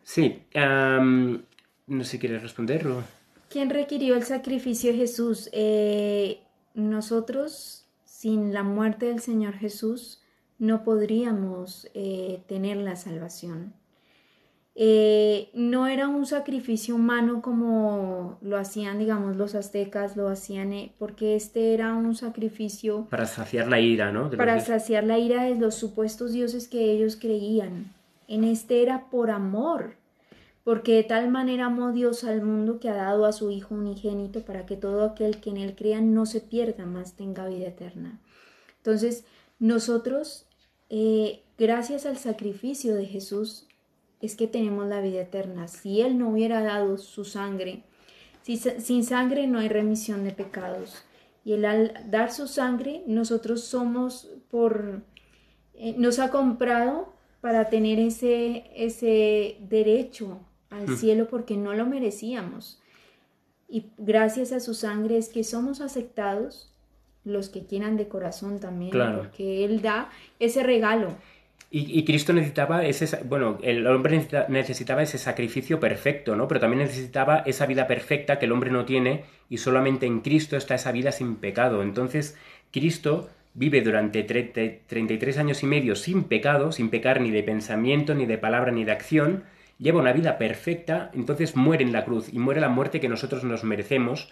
Sí, no sé si quieres responderlo. ¿Quién requirió el sacrificio de Jesús? Eh, nosotros, sin la muerte del Señor Jesús, no podríamos eh, tener la salvación. Eh, no era un sacrificio humano como lo hacían, digamos, los aztecas, lo hacían, eh, porque este era un sacrificio... Para saciar la ira, ¿no? Para saciar la ira de los supuestos dioses que ellos creían. En este era por amor, porque de tal manera amó Dios al mundo que ha dado a su Hijo unigénito para que todo aquel que en él crea no se pierda, más tenga vida eterna. Entonces, nosotros, eh, gracias al sacrificio de Jesús, es que tenemos la vida eterna. Si Él no hubiera dado su sangre, si, sin sangre no hay remisión de pecados. Y Él al dar su sangre, nosotros somos por... Eh, nos ha comprado para tener ese, ese derecho al hmm. cielo porque no lo merecíamos. Y gracias a su sangre es que somos aceptados los que quieran de corazón también, claro. porque Él da ese regalo. Y, Cristo necesitaba ese, bueno, el hombre necesitaba ese sacrificio perfecto, ¿no? Pero también necesitaba esa vida perfecta que el hombre no tiene y solamente en Cristo está esa vida sin pecado. Entonces, Cristo vive durante 33 años y medio sin pecado, sin pecar ni de pensamiento, ni de palabra, ni de acción, lleva una vida perfecta, entonces muere en la cruz y muere la muerte que nosotros nos merecemos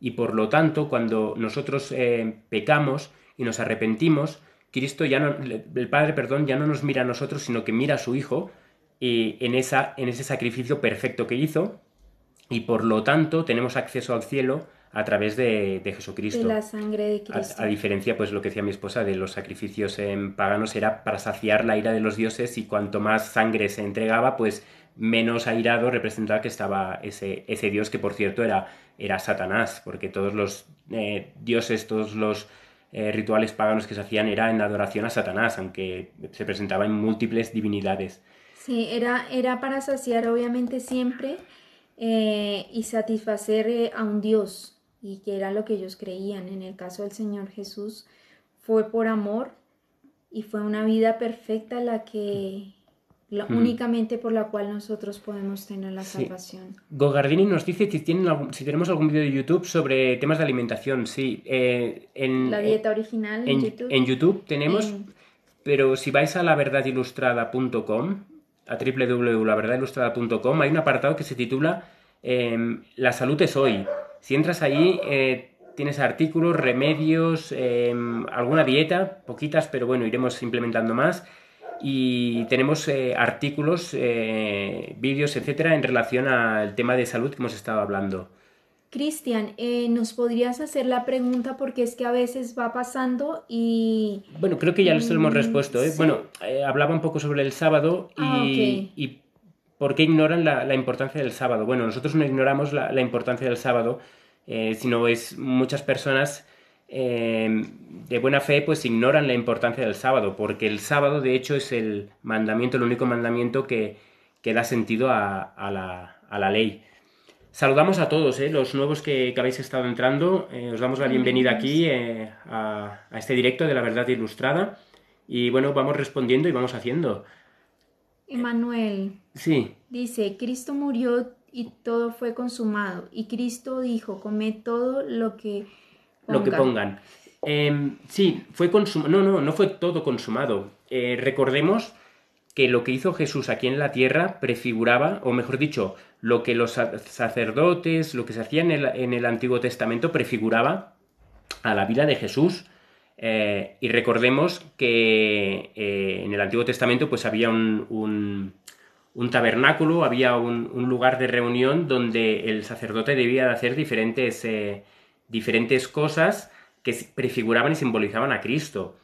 y por lo tanto, cuando nosotros eh, pecamos y nos arrepentimos, Cristo ya no, el Padre, perdón, ya no nos mira a nosotros, sino que mira a su Hijo en, esa, en ese sacrificio perfecto que hizo y por lo tanto tenemos acceso al cielo a través de, Jesucristo. De la sangre de Cristo. A, diferencia, pues lo que decía mi esposa, de los sacrificios en paganos era para saciar la ira de los dioses y cuanto más sangre se entregaba, pues menos airado representaba que estaba ese, ese dios que por cierto era, era Satanás, porque todos los eh, dioses, todos los eh, rituales paganos que se hacían era en adoración a Satanás, aunque se presentaba en múltiples divinidades. Sí, era, era para saciar obviamente siempre eh, y satisfacer eh, a un Dios, y que era lo que ellos creían. En el caso del Señor Jesús fue por amor y fue una vida perfecta la que Mm. únicamente por la cual nosotros podemos tener la salvación. Gogardini nos dice si, si tenemos algún vídeo de YouTube sobre temas de alimentación, sí. Eh, la dieta original en, YouTube. En YouTube tenemos, pero si vais a laverdadilustrada.com, a www.laverdadilustrada.com, hay un apartado que se titula em, La salud es hoy. Si entras allí, eh, tienes artículos, remedios, em, alguna dieta, poquitas, pero bueno, iremos implementando más y tenemos eh, artículos, eh, vídeos, etcétera, en relación al tema de salud que hemos estado hablando. Cristian, eh, ¿nos podrías hacer la pregunta? Porque es que a veces va pasando y... Bueno, creo que ya les hemos mm, respuesto. Bueno, hablaba un poco sobre el sábado y, ah, y por qué ignoran la, importancia del sábado. Bueno, nosotros no ignoramos la, la importancia del sábado, sino es muchas personas Em, de buena fe pues ignoran la importancia del sábado, porque el sábado de hecho es el mandamiento, el único mandamiento que, da sentido a, la, ley. Saludamos a todos, eh, los nuevos que, habéis estado entrando, eh, os damos la bienvenida aquí eh, a, este directo de la verdad ilustrada y bueno, vamos respondiendo y vamos haciendo. Emanuel. Sí. Dice, Cristo murió y todo fue consumado y Cristo dijo, come todo lo que lo que pongan. Em, sí, fue consumado. No, no, no fue todo consumado. Eh, recordemos que lo que hizo Jesús aquí en la tierra prefiguraba, o mejor dicho, lo que los sacerdotes, lo que se hacía en el, Antiguo Testamento prefiguraba a la vida de Jesús. Eh, y recordemos que eh, en el Antiguo Testamento pues había un, tabernáculo, había un, lugar de reunión donde el sacerdote debía hacer diferentes diferentes cosas que prefiguraban y simbolizaban a Cristo.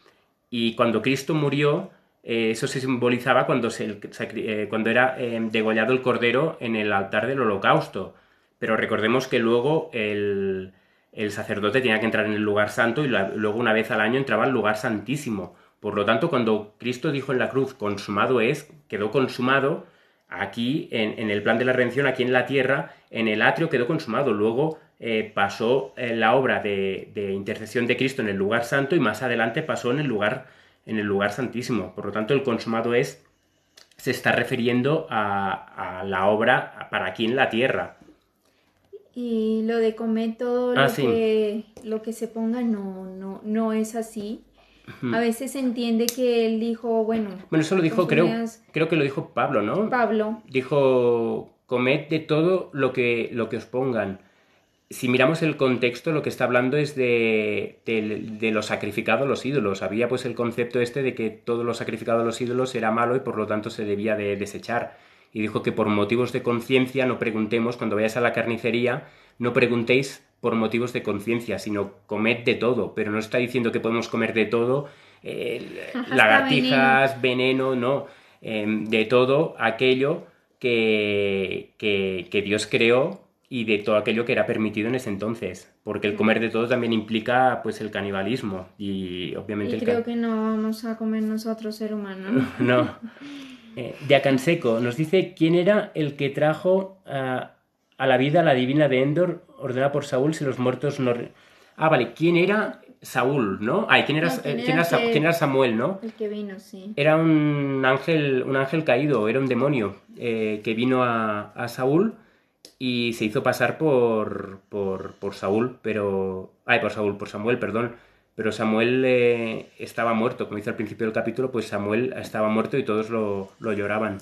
Y cuando Cristo murió, eh, eso se simbolizaba cuando, se, eh, cuando era eh, degollado el cordero en el altar del holocausto. Pero recordemos que luego el, el sacerdote tenía que entrar en el lugar santo y luego una vez al año entraba al lugar santísimo. Por lo tanto, cuando Cristo dijo en la cruz, consumado es, quedó consumado, aquí en, en el plan de la redención, aquí en la tierra, en el atrio quedó consumado. Luego eh, pasó eh, la obra de, intercesión de Cristo en el lugar santo y más adelante pasó en el lugar, en el lugar santísimo. Por lo tanto, el consumado es, se está refiriendo a, la obra para aquí en la tierra. Y lo de comer todo lo, ah, que, lo que se ponga no, no, no es así. A veces se entiende que él dijo, bueno. Bueno, eso lo dijo, creo, creo que lo dijo Pablo, ¿no? Pablo. Dijo, comed de todo lo que, lo que os pongan si miramos el contexto, lo que está hablando es de, lo sacrificado los sacrificados a los ídolos. Había pues el concepto este de que todo lo sacrificado a los ídolos era malo y por lo tanto se debía de desechar. Y dijo que por motivos de conciencia no preguntemos, cuando vayáis a la carnicería, no preguntéis por motivos de conciencia, sino comed de todo. Pero no está diciendo que podemos comer de todo, eh, lagartijas, veneno, no. Em, de todo aquello que, que Dios creó y de todo aquello que era permitido en ese entonces, porque el comer de todo también implica pues el canibalismo y obviamente... creo que no vamos a comer nosotros ser humano. no. Eh, de nos dice quién era el que trajo a la vida la divina de Endor ordenada por Saúl si los muertos no... Ah, vale, ¿quién era Saúl, no? Ay, ¿quién era, ¿quién, Samuel, no? El que vino, sí. Era un ángel, un ángel caído, era un demonio eh, que vino a, a Saúl y se hizo pasar por, Saúl, pero... Ay, por Saúl, por Samuel, perdón. Pero Samuel eh, estaba muerto, como dice al principio del capítulo, pues Samuel estaba muerto y todos lo, lloraban.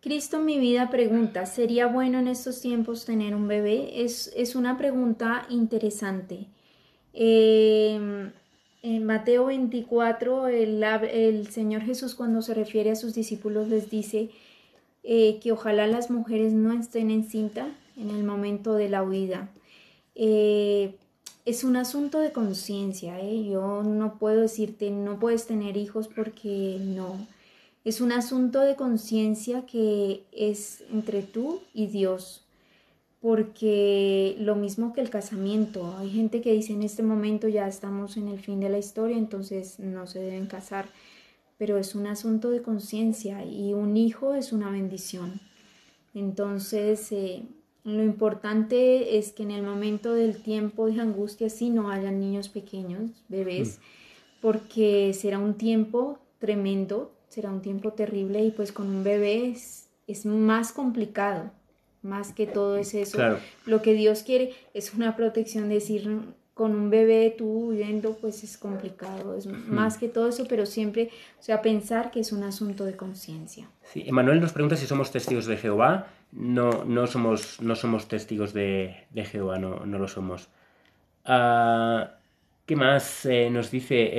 Cristo, mi vida pregunta, ¿sería bueno en estos tiempos tener un bebé? Es, una pregunta interesante. Em, en Mateo 24, el, el, Señor Jesús cuando se refiere a sus discípulos les dice eh, que ojalá las mujeres no estén encinta en el momento de la huida. Eh, es un asunto de conciencia, ¿eh? yo no puedo decirte no puedes tener hijos porque no. Es un asunto de conciencia que es entre tú y Dios, porque lo mismo que el casamiento, hay gente que dice en este momento ya estamos en el fin de la historia, entonces no se deben casar, pero es un asunto de conciencia y un hijo es una bendición. Entonces, eh, lo importante es que en el momento del tiempo de angustia sí no hayan niños pequeños, bebés, mm. porque será un tiempo tremendo, será un tiempo terrible y pues con un bebé es, más complicado, más que todo es eso. Lo que Dios quiere es una protección, decir, con un bebé tú huyendo, pues es complicado, es mm. más que todo eso, pero siempre, o sea, pensar que es un asunto de conciencia. Sí, Emanuel nos pregunta si somos testigos de Jehová no, somos, no somos testigos de, de Jehová, no, lo somos. Ah, ¿Qué más eh, nos dice?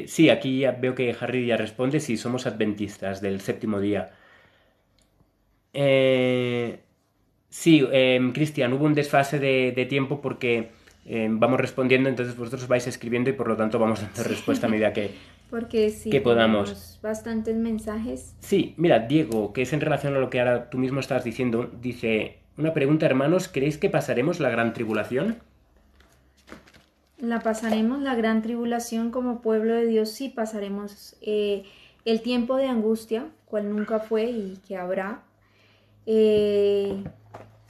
Eh, sí, aquí veo que Harry ya responde si sí, somos adventistas del séptimo día. Eh, sí, em, Cristian, hubo un desfase de, de tiempo porque em, vamos respondiendo, entonces vosotros vais escribiendo y por lo tanto vamos a dando respuesta a medida que, porque sí, que podamos. Bastantes mensajes. Sí, mira, Diego, que es en relación a lo que ahora tú mismo estás diciendo, dice, una pregunta, hermanos, ¿creéis que pasaremos la gran tribulación? La pasaremos la gran tribulación como pueblo de Dios, sí, pasaremos eh, el tiempo de angustia, cual nunca fue y que habrá. Eh,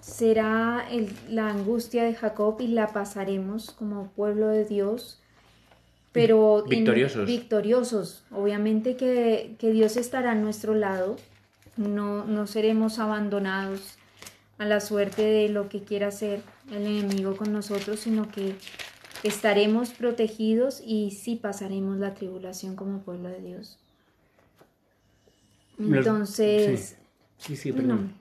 será la angustia de Jacob y la pasaremos como pueblo de Dios pero victoriosos. victoriosos. Obviamente que, Dios estará a nuestro lado, no, seremos abandonados a la suerte de lo que quiera hacer el enemigo con nosotros, sino que estaremos protegidos y sí pasaremos la tribulación como pueblo de Dios. Entonces, sí, sí,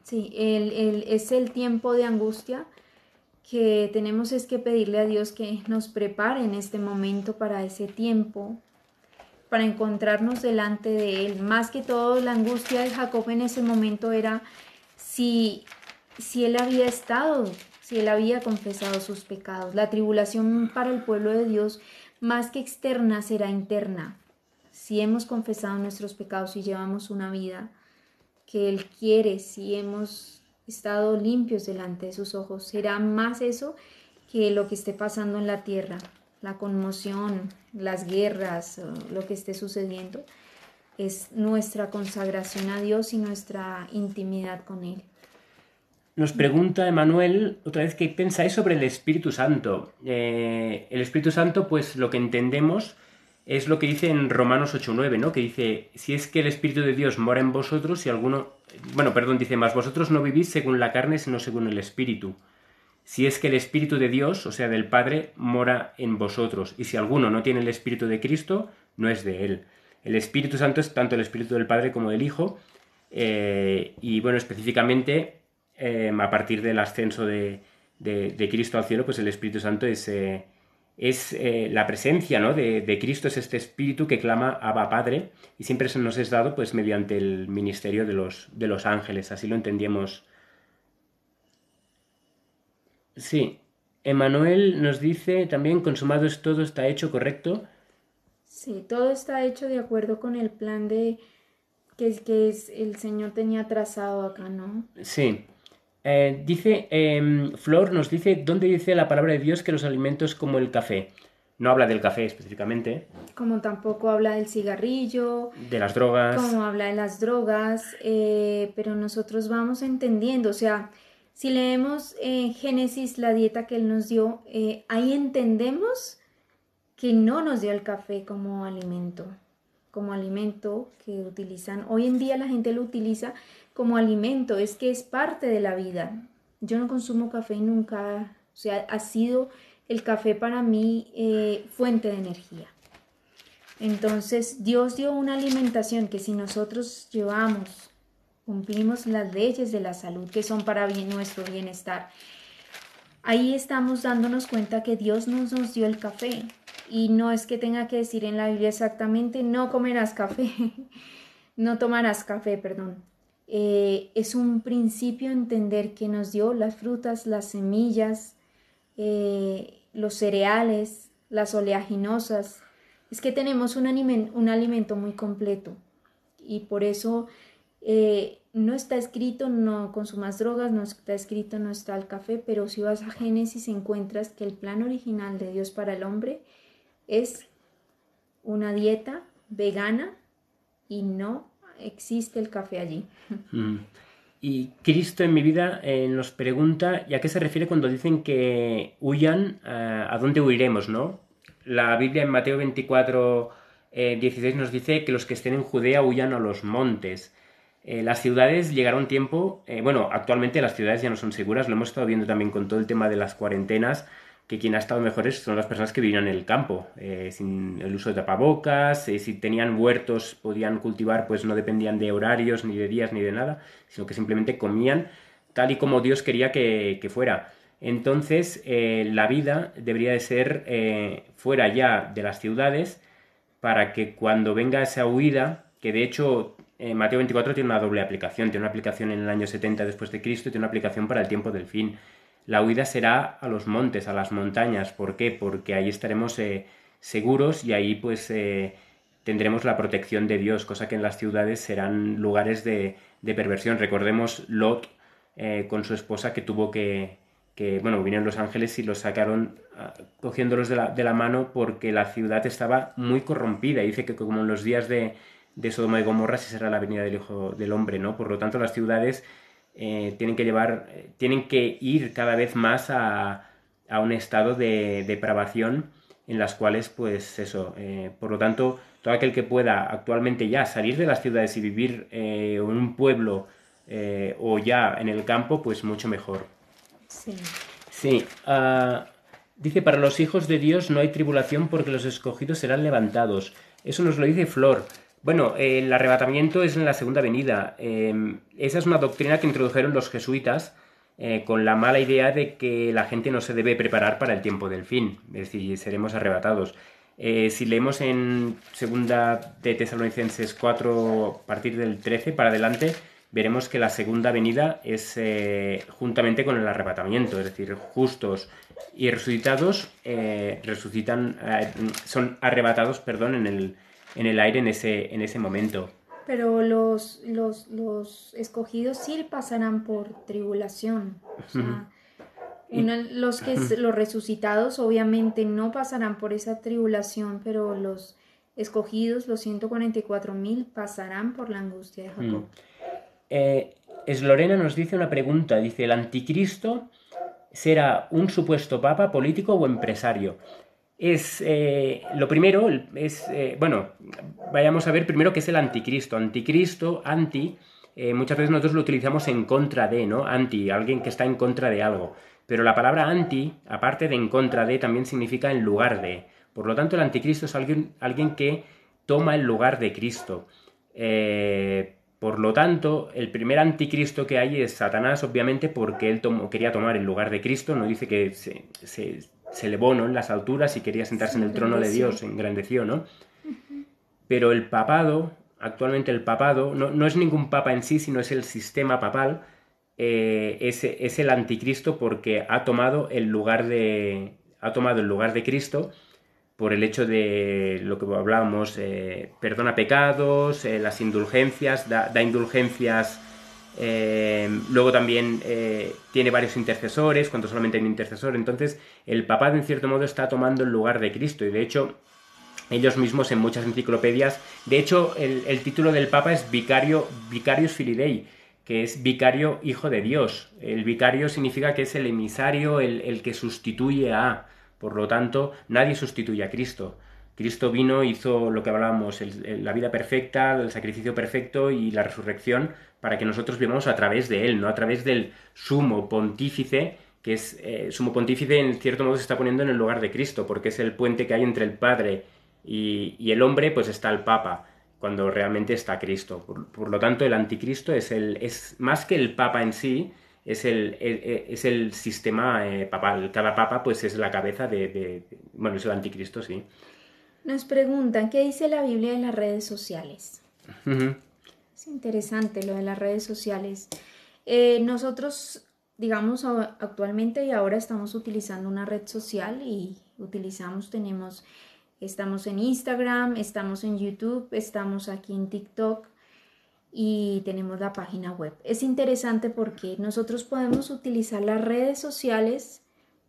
sí el, es el tiempo de angustia que tenemos es que pedirle a Dios que nos prepare en este momento para ese tiempo, para encontrarnos delante de Él. Más que todo, la angustia de Jacob en ese momento era si, si Él había estado, si Él había confesado sus pecados. La tribulación para el pueblo de Dios, más que externa, será interna. Si hemos confesado nuestros pecados y llevamos una vida que Él quiere, si hemos estado limpios delante de sus ojos. Será más eso que lo que esté pasando en la tierra, la conmoción, las guerras, eh, lo que esté sucediendo. Es nuestra consagración a Dios y nuestra intimidad con Él. Nos pregunta Emanuel otra vez qué pensáis sobre el Espíritu Santo. Eh, el Espíritu Santo, pues lo que entendemos es lo que dice en Romanos 8.9, ¿no? Que dice, si es que el Espíritu de Dios mora en vosotros, si alguno, bueno, perdón, dice, más vosotros no vivís según la carne, sino según el Espíritu. Si es que el Espíritu de Dios, o sea, del Padre, mora en vosotros. Y si alguno no tiene el Espíritu de Cristo, no es de él. El Espíritu Santo es tanto el Espíritu del Padre como del Hijo. Eh, y bueno, específicamente, eh, a partir del ascenso de, Cristo al cielo, pues el Espíritu Santo es... Eh, es eh, la presencia de, Cristo, es este espíritu que clama Abba Padre y siempre se nos es dado pues mediante el ministerio de los, de los ángeles, así lo entendíamos. Sí, Emanuel nos dice también, consumado es todo, está hecho, ¿correcto? Sí, todo está hecho de acuerdo con el plan de que, que es, el Señor tenía trazado acá, ¿no? Sí. Eh, dice, em, Flor nos dice, ¿dónde dice la palabra de Dios que los alimentos como el café? No habla del café específicamente. Como tampoco habla del cigarrillo. De las drogas. Como habla de las drogas, eh, pero nosotros vamos entendiendo, o sea, si leemos en eh, Génesis la dieta que él nos dio, ahí entendemos que no nos dio el café como alimento, como alimento que utilizan. Hoy en día la gente lo utiliza como alimento, es que es parte de la vida. Yo no consumo café nunca, o sea, ha sido el café para mí eh, fuente de energía. Entonces Dios dio una alimentación que si nosotros llevamos, cumplimos las leyes de la salud que son para bien, nuestro bienestar, ahí estamos dándonos cuenta que Dios nos, nos dio el café. Y no es que tenga que decir en la Biblia exactamente, no comerás café, no tomarás café, perdón. Eh, es un principio entender que nos dio las frutas, las semillas, eh, los cereales, las oleaginosas. Es que tenemos un, un alimento muy completo y por eso eh, no está escrito no consumas drogas, no está escrito no está el café, pero si vas a Génesis encuentras que el plan original de Dios para el hombre es una dieta vegana y no existe el café allí. Mm. Y Cristo en mi vida nos pregunta, ¿y a qué se refiere cuando dicen que huyan? Eh, ¿A dónde huiremos, no? La Biblia en Mateo 24, 16 eh, nos dice que los que estén en Judea huyan a los montes. Eh, las ciudades llegaron tiempo, bueno, actualmente las ciudades ya no son seguras, lo hemos estado viendo también con todo el tema de las cuarentenas, que quien ha estado mejores son las personas que vivían en el campo, eh, sin el uso de tapabocas, eh, si tenían huertos, podían cultivar, pues no dependían de horarios, ni de días, ni de nada, sino que simplemente comían tal y como Dios quería que, fuera. Entonces, eh, la vida debería de ser fuera ya de las ciudades para que cuando venga esa huida, que de hecho Mateo 24 tiene una doble aplicación, tiene una aplicación en el año 70 después de Cristo y tiene una aplicación para el tiempo del fin la huida será a los montes, a las montañas. ¿Por qué? Porque ahí estaremos eh, seguros y ahí pues eh, tendremos la protección de Dios, cosa que en las ciudades serán lugares de, perversión. Recordemos Lot eh, con su esposa que tuvo que, que, bueno, vinieron los ángeles y los sacaron ah, cogiéndolos de la, mano porque la ciudad estaba muy corrompida. Y dice que como en los días de, de Sodoma y Gomorra, sí será la venida del Hijo del Hombre, ¿no? Por lo tanto, las ciudades eh, tienen que llevar, eh, tienen que ir cada vez más a, un estado de depravación en las cuales, pues eso, eh, por lo tanto, todo aquel que pueda actualmente ya salir de las ciudades y vivir en un pueblo o ya en el campo, pues mucho mejor. Sí. Ah, dice, para los hijos de Dios no hay tribulación porque los escogidos serán levantados. Eso nos lo dice Flor, bueno, el arrebatamiento es en la segunda venida. Em, esa es una doctrina que introdujeron los jesuitas eh, con la mala idea de que la gente no se debe preparar para el tiempo del fin, es decir, seremos arrebatados. Eh, si leemos en segunda de Tesalonicenses 4, a partir del 13 para adelante, veremos que la segunda venida es eh, juntamente con el arrebatamiento, es decir, justos y resucitados resucitan, son arrebatados, perdón, en el en el aire en ese, en ese momento. Pero los, los, los escogidos sí pasarán por tribulación. los, que, los resucitados obviamente no pasarán por esa tribulación, pero los escogidos, los 144.000, pasarán por la angustia de Jacob. Mm. Eh, Lorena nos dice una pregunta, dice, ¿el anticristo será un supuesto papa político o empresario? es eh, lo primero, es, eh, bueno, vayamos a ver primero qué es el anticristo. Anticristo, anti, eh, muchas veces nosotros lo utilizamos en contra de, ¿no? Anti, alguien que está en contra de algo. Pero la palabra anti, aparte de en contra de, también significa en lugar de. Por lo tanto, el anticristo es alguien, alguien que toma el lugar de Cristo. por lo tanto, el primer anticristo que hay es Satanás, obviamente, porque él quería tomar el lugar de Cristo. No dice que se se elevó en las alturas y quería sentarse en el trono de Dios, engrandeció, ¿no? Pero el papado, actualmente el papado, no, no es ningún papa en sí, sino es el sistema papal, eh, es, el anticristo porque ha tomado el lugar de, ha tomado el lugar de Cristo por el hecho de lo que hablábamos, eh, perdona pecados, eh, las indulgencias, da indulgencias eh, luego también eh, tiene varios intercesores, cuando solamente hay un intercesor. Entonces, el papá en cierto modo, está tomando el lugar de Cristo. Y de hecho, ellos mismos en muchas enciclopedias. De hecho, el, título del Papa es Vicario, Vicarius Filidei, que es vicario hijo de Dios. El vicario significa que es el emisario, el, que sustituye a. Por lo tanto, nadie sustituye a Cristo. Cristo vino, hizo lo que hablábamos, la vida perfecta, el sacrificio perfecto y la resurrección para que nosotros vivamos a través de él, no a través del sumo pontífice, que es eh, sumo pontífice en cierto modo se está poniendo en el lugar de Cristo, porque es el puente que hay entre el Padre y, el hombre, pues está el Papa, cuando realmente está Cristo. Por, lo tanto, el anticristo es, el, es más que el Papa en sí, es el, e, e, es el sistema eh, papal. Cada papa pues es la cabeza de, Bueno, es el anticristo, sí. Nos preguntan, ¿qué dice la Biblia en las redes sociales? interesante lo de las redes sociales. Eh, nosotros, digamos, actualmente y ahora estamos utilizando una red social y utilizamos, tenemos, estamos en Instagram, estamos en YouTube, estamos aquí en TikTok y tenemos la página web. Es interesante porque nosotros podemos utilizar las redes sociales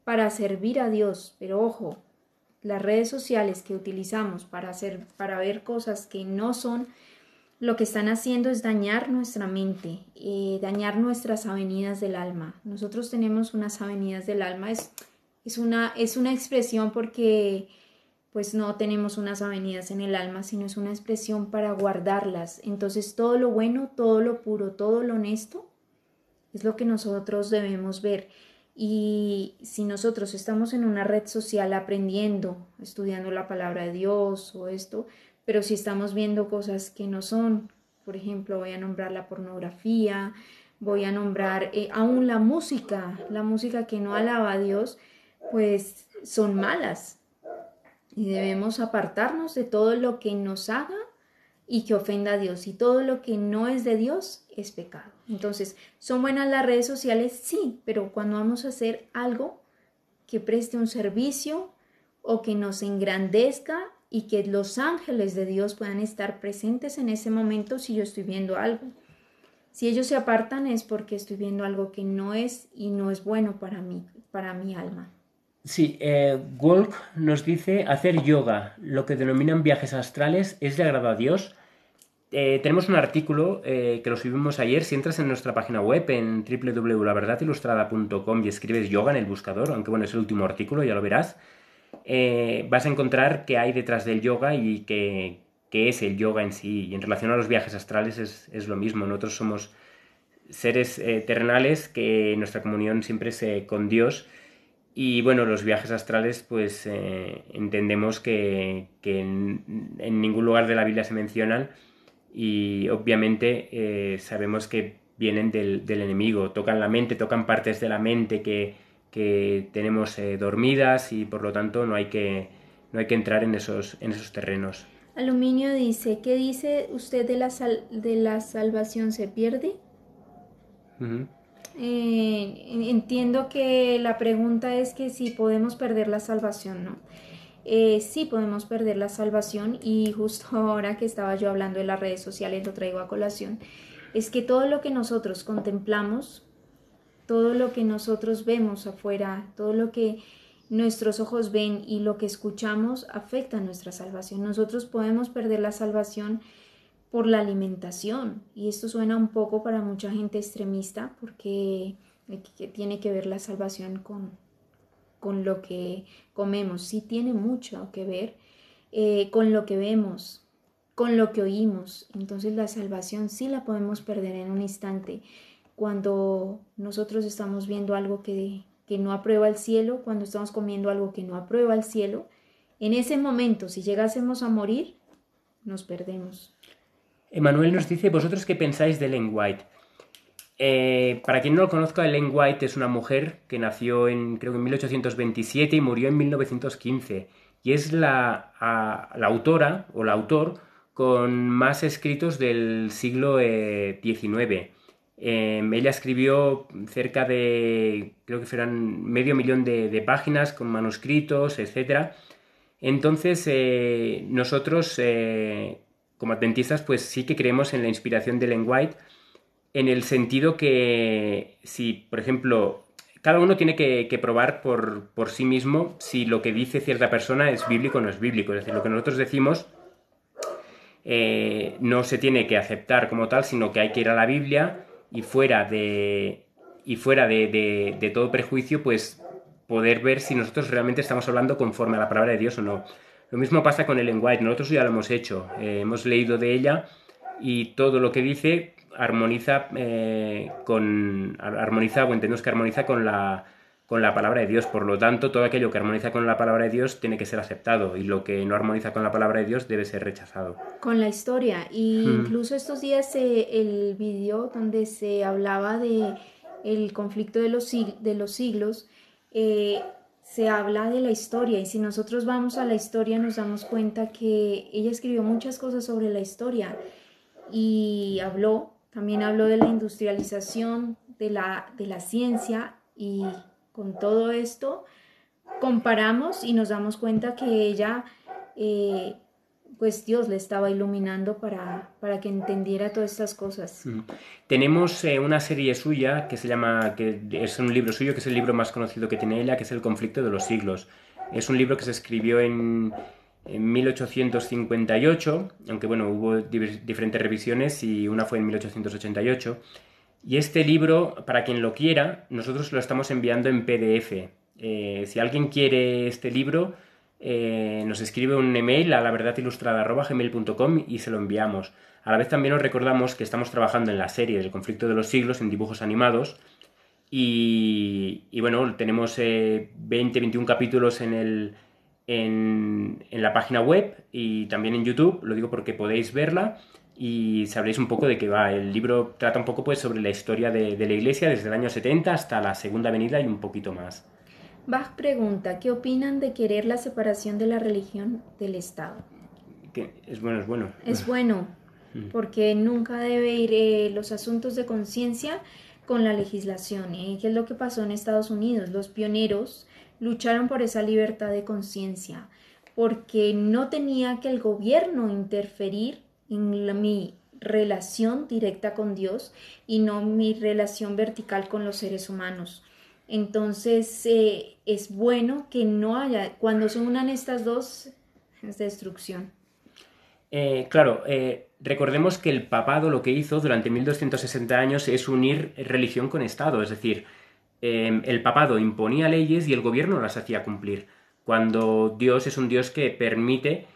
para servir a Dios, pero ojo, las redes sociales que utilizamos para hacer para ver cosas que no son lo que están haciendo es dañar nuestra mente, eh, dañar nuestras avenidas del alma. Nosotros tenemos unas avenidas del alma, es, es, una, es una expresión porque pues no tenemos unas avenidas en el alma, sino es una expresión para guardarlas. Entonces todo lo bueno, todo lo puro, todo lo honesto es lo que nosotros debemos ver. Y si nosotros estamos en una red social aprendiendo, estudiando la palabra de Dios o esto, pero si estamos viendo cosas que no son, por ejemplo, voy a nombrar la pornografía, voy a nombrar eh, aún la música, la música que no alaba a Dios, pues son malas. Y debemos apartarnos de todo lo que nos haga y que ofenda a Dios. Y todo lo que no es de Dios es pecado. Entonces, ¿son buenas las redes sociales? Sí, pero cuando vamos a hacer algo que preste un servicio o que nos engrandezca y que los ángeles de Dios puedan estar presentes en ese momento si yo estoy viendo algo. Si ellos se apartan es porque estoy viendo algo que no es y no es bueno para mí, para mi alma. Sí, eh, nos dice hacer yoga, lo que denominan viajes astrales, es de agrado a Dios. Eh, tenemos un artículo eh, que lo subimos ayer. Si entras en nuestra página web en www.laverdadilustrada.com y escribes yoga en el buscador, aunque bueno, es el último artículo, ya lo verás eh, vas a encontrar qué hay detrás del yoga y que es el yoga en sí. Y en relación a los viajes astrales es, lo mismo. Nosotros somos seres eternales eh, terrenales que nuestra comunión siempre es eh, con Dios. Y bueno, los viajes astrales, pues entendemos que, en, ningún lugar de la Biblia se mencionan y obviamente sabemos que vienen del, del enemigo, tocan la mente, tocan partes de la mente que, que tenemos eh, dormidas y por lo tanto no hay que, no hay que entrar en esos, en esos terrenos. Aluminio dice, ¿qué dice usted de la, de la salvación se pierde? Eh, entiendo que la pregunta es que si podemos perder la salvación, ¿no? Eh, sí podemos perder la salvación y justo ahora que estaba yo hablando de las redes sociales lo traigo a colación, es que todo lo que nosotros contemplamos todo lo que nosotros vemos afuera, todo lo que nuestros ojos ven y lo que escuchamos afecta nuestra salvación. Nosotros podemos perder la salvación por la alimentación. Y esto suena un poco para mucha gente extremista porque tiene que ver la salvación con, con lo que comemos. Sí tiene mucho que ver eh, con lo que vemos, con lo que oímos. Entonces la salvación sí la podemos perder en un instante cuando nosotros estamos viendo algo que, no aprueba el cielo, cuando estamos comiendo algo que no aprueba el cielo, en ese momento, si llegásemos a morir, nos perdemos. Emanuel nos dice, ¿vosotros qué pensáis de Ellen White? Eh, para quien no lo conozca, Ellen White es una mujer que nació en, creo en 1827 y murió en 1915. Y es la, autora o la autor con más escritos del siglo XIX. Eh, Em, ella escribió cerca de, creo que fueran medio millón de, páginas con manuscritos, etc. Entonces, eh, nosotros, eh, como adventistas, pues sí que creemos en la inspiración de Ellen White, en el sentido que si, por ejemplo, cada uno tiene que, probar por, por, sí mismo si lo que dice cierta persona es bíblico o no es bíblico. Es decir, lo que nosotros decimos eh, no se tiene que aceptar como tal, sino que hay que ir a la Biblia y fuera de, y fuera de, todo prejuicio, pues poder ver si nosotros realmente estamos hablando conforme a la palabra de Dios o no. Lo mismo pasa con Ellen White, nosotros ya lo hemos hecho, eh, hemos leído de ella y todo lo que dice armoniza eh, con armoniza o entendemos que armoniza con la con la palabra de Dios. Por lo tanto, todo aquello que armoniza con la palabra de Dios tiene que ser aceptado y lo que no armoniza con la palabra de Dios debe ser rechazado. Con la historia. Y hmm. incluso estos días eh, el video donde se hablaba de el conflicto de los, de los siglos, eh, se habla de la historia y si nosotros vamos a la historia nos damos cuenta que ella escribió muchas cosas sobre la historia y habló, también habló de la industrialización, de la, de la ciencia y con todo esto, comparamos y nos damos cuenta que ella, eh, pues Dios le estaba iluminando para, para, que entendiera todas estas cosas. Mm. Tenemos eh, una serie suya que se llama, que es un libro suyo, que es el libro más conocido que tiene ella, que es El conflicto de los siglos. Es un libro que se escribió en, en 1858, aunque bueno, hubo diferentes revisiones y una fue en 1888. Y este libro, para quien lo quiera, nosotros lo estamos enviando en PDF. Eh, si alguien quiere este libro, eh, nos escribe un email a la y se lo enviamos. A la vez también os recordamos que estamos trabajando en la serie del conflicto de los siglos en dibujos animados. Y, bueno, tenemos 20-21 eh, capítulos en, el, en la página web y también en YouTube, lo digo porque podéis verla y sabréis un poco de qué va. El libro trata un poco pues, sobre la historia de, la Iglesia desde el año 70 hasta la Segunda Venida y un poquito más. Bach pregunta, ¿qué opinan de querer la separación de la religión del Estado? Es bueno, es bueno. Es bueno, mm. porque nunca debe ir eh, los asuntos de conciencia con la legislación. Eh, ¿Qué es lo que pasó en Estados Unidos? Los pioneros lucharon por esa libertad de conciencia, porque no tenía que el gobierno interferir en mi relación directa con Dios y no mi relación vertical con los seres humanos. Entonces eh, es bueno que no haya, cuando se unan estas dos, es destrucción. Eh, claro, eh, recordemos que el papado lo que hizo durante 1260 años es unir religión con Estado, es decir, em, el papado imponía leyes y el gobierno las hacía cumplir, cuando Dios es un Dios que permite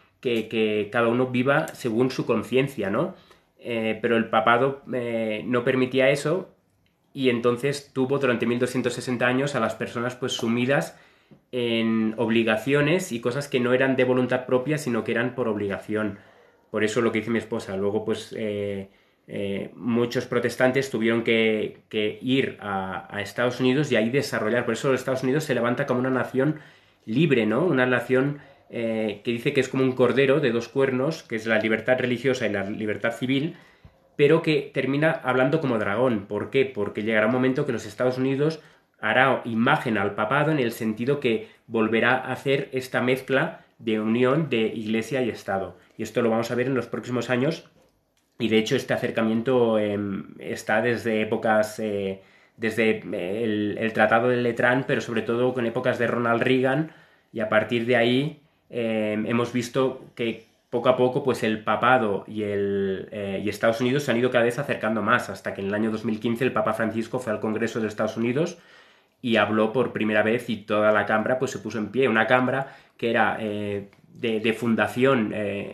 que, cada uno viva según su conciencia, ¿no? Eh, pero el papado eh, no permitía eso y entonces tuvo durante 1260 años a las personas pues sumidas en obligaciones y cosas que no eran de voluntad propia, sino que eran por obligación. Por eso lo que dice mi esposa. Luego, pues eh, muchos protestantes tuvieron que, ir a, a, Estados Unidos y ahí desarrollar. Por eso Estados Unidos se levanta como una nación libre, ¿no? Una nación eh, que dice que es como un cordero de dos cuernos, que es la libertad religiosa y la libertad civil, pero que termina hablando como dragón. ¿Por qué? Porque llegará un momento que los Estados Unidos hará imagen al papado en el sentido que volverá a hacer esta mezcla de unión de iglesia y Estado. Y esto lo vamos a ver en los próximos años. Y de hecho este acercamiento em, está desde épocas, eh, desde eh, el, el Tratado de Letrán, pero sobre todo con épocas de Ronald Reagan. Y a partir de ahí Em, hemos visto que poco a poco pues el papado eh, y, Estados Unidos se han ido cada vez acercando más, hasta que en el año 2015 el Papa Francisco fue al Congreso de Estados Unidos y habló por primera vez y toda la Cámara pues se puso en pie, una Cámara que era eh, de, fundación eh,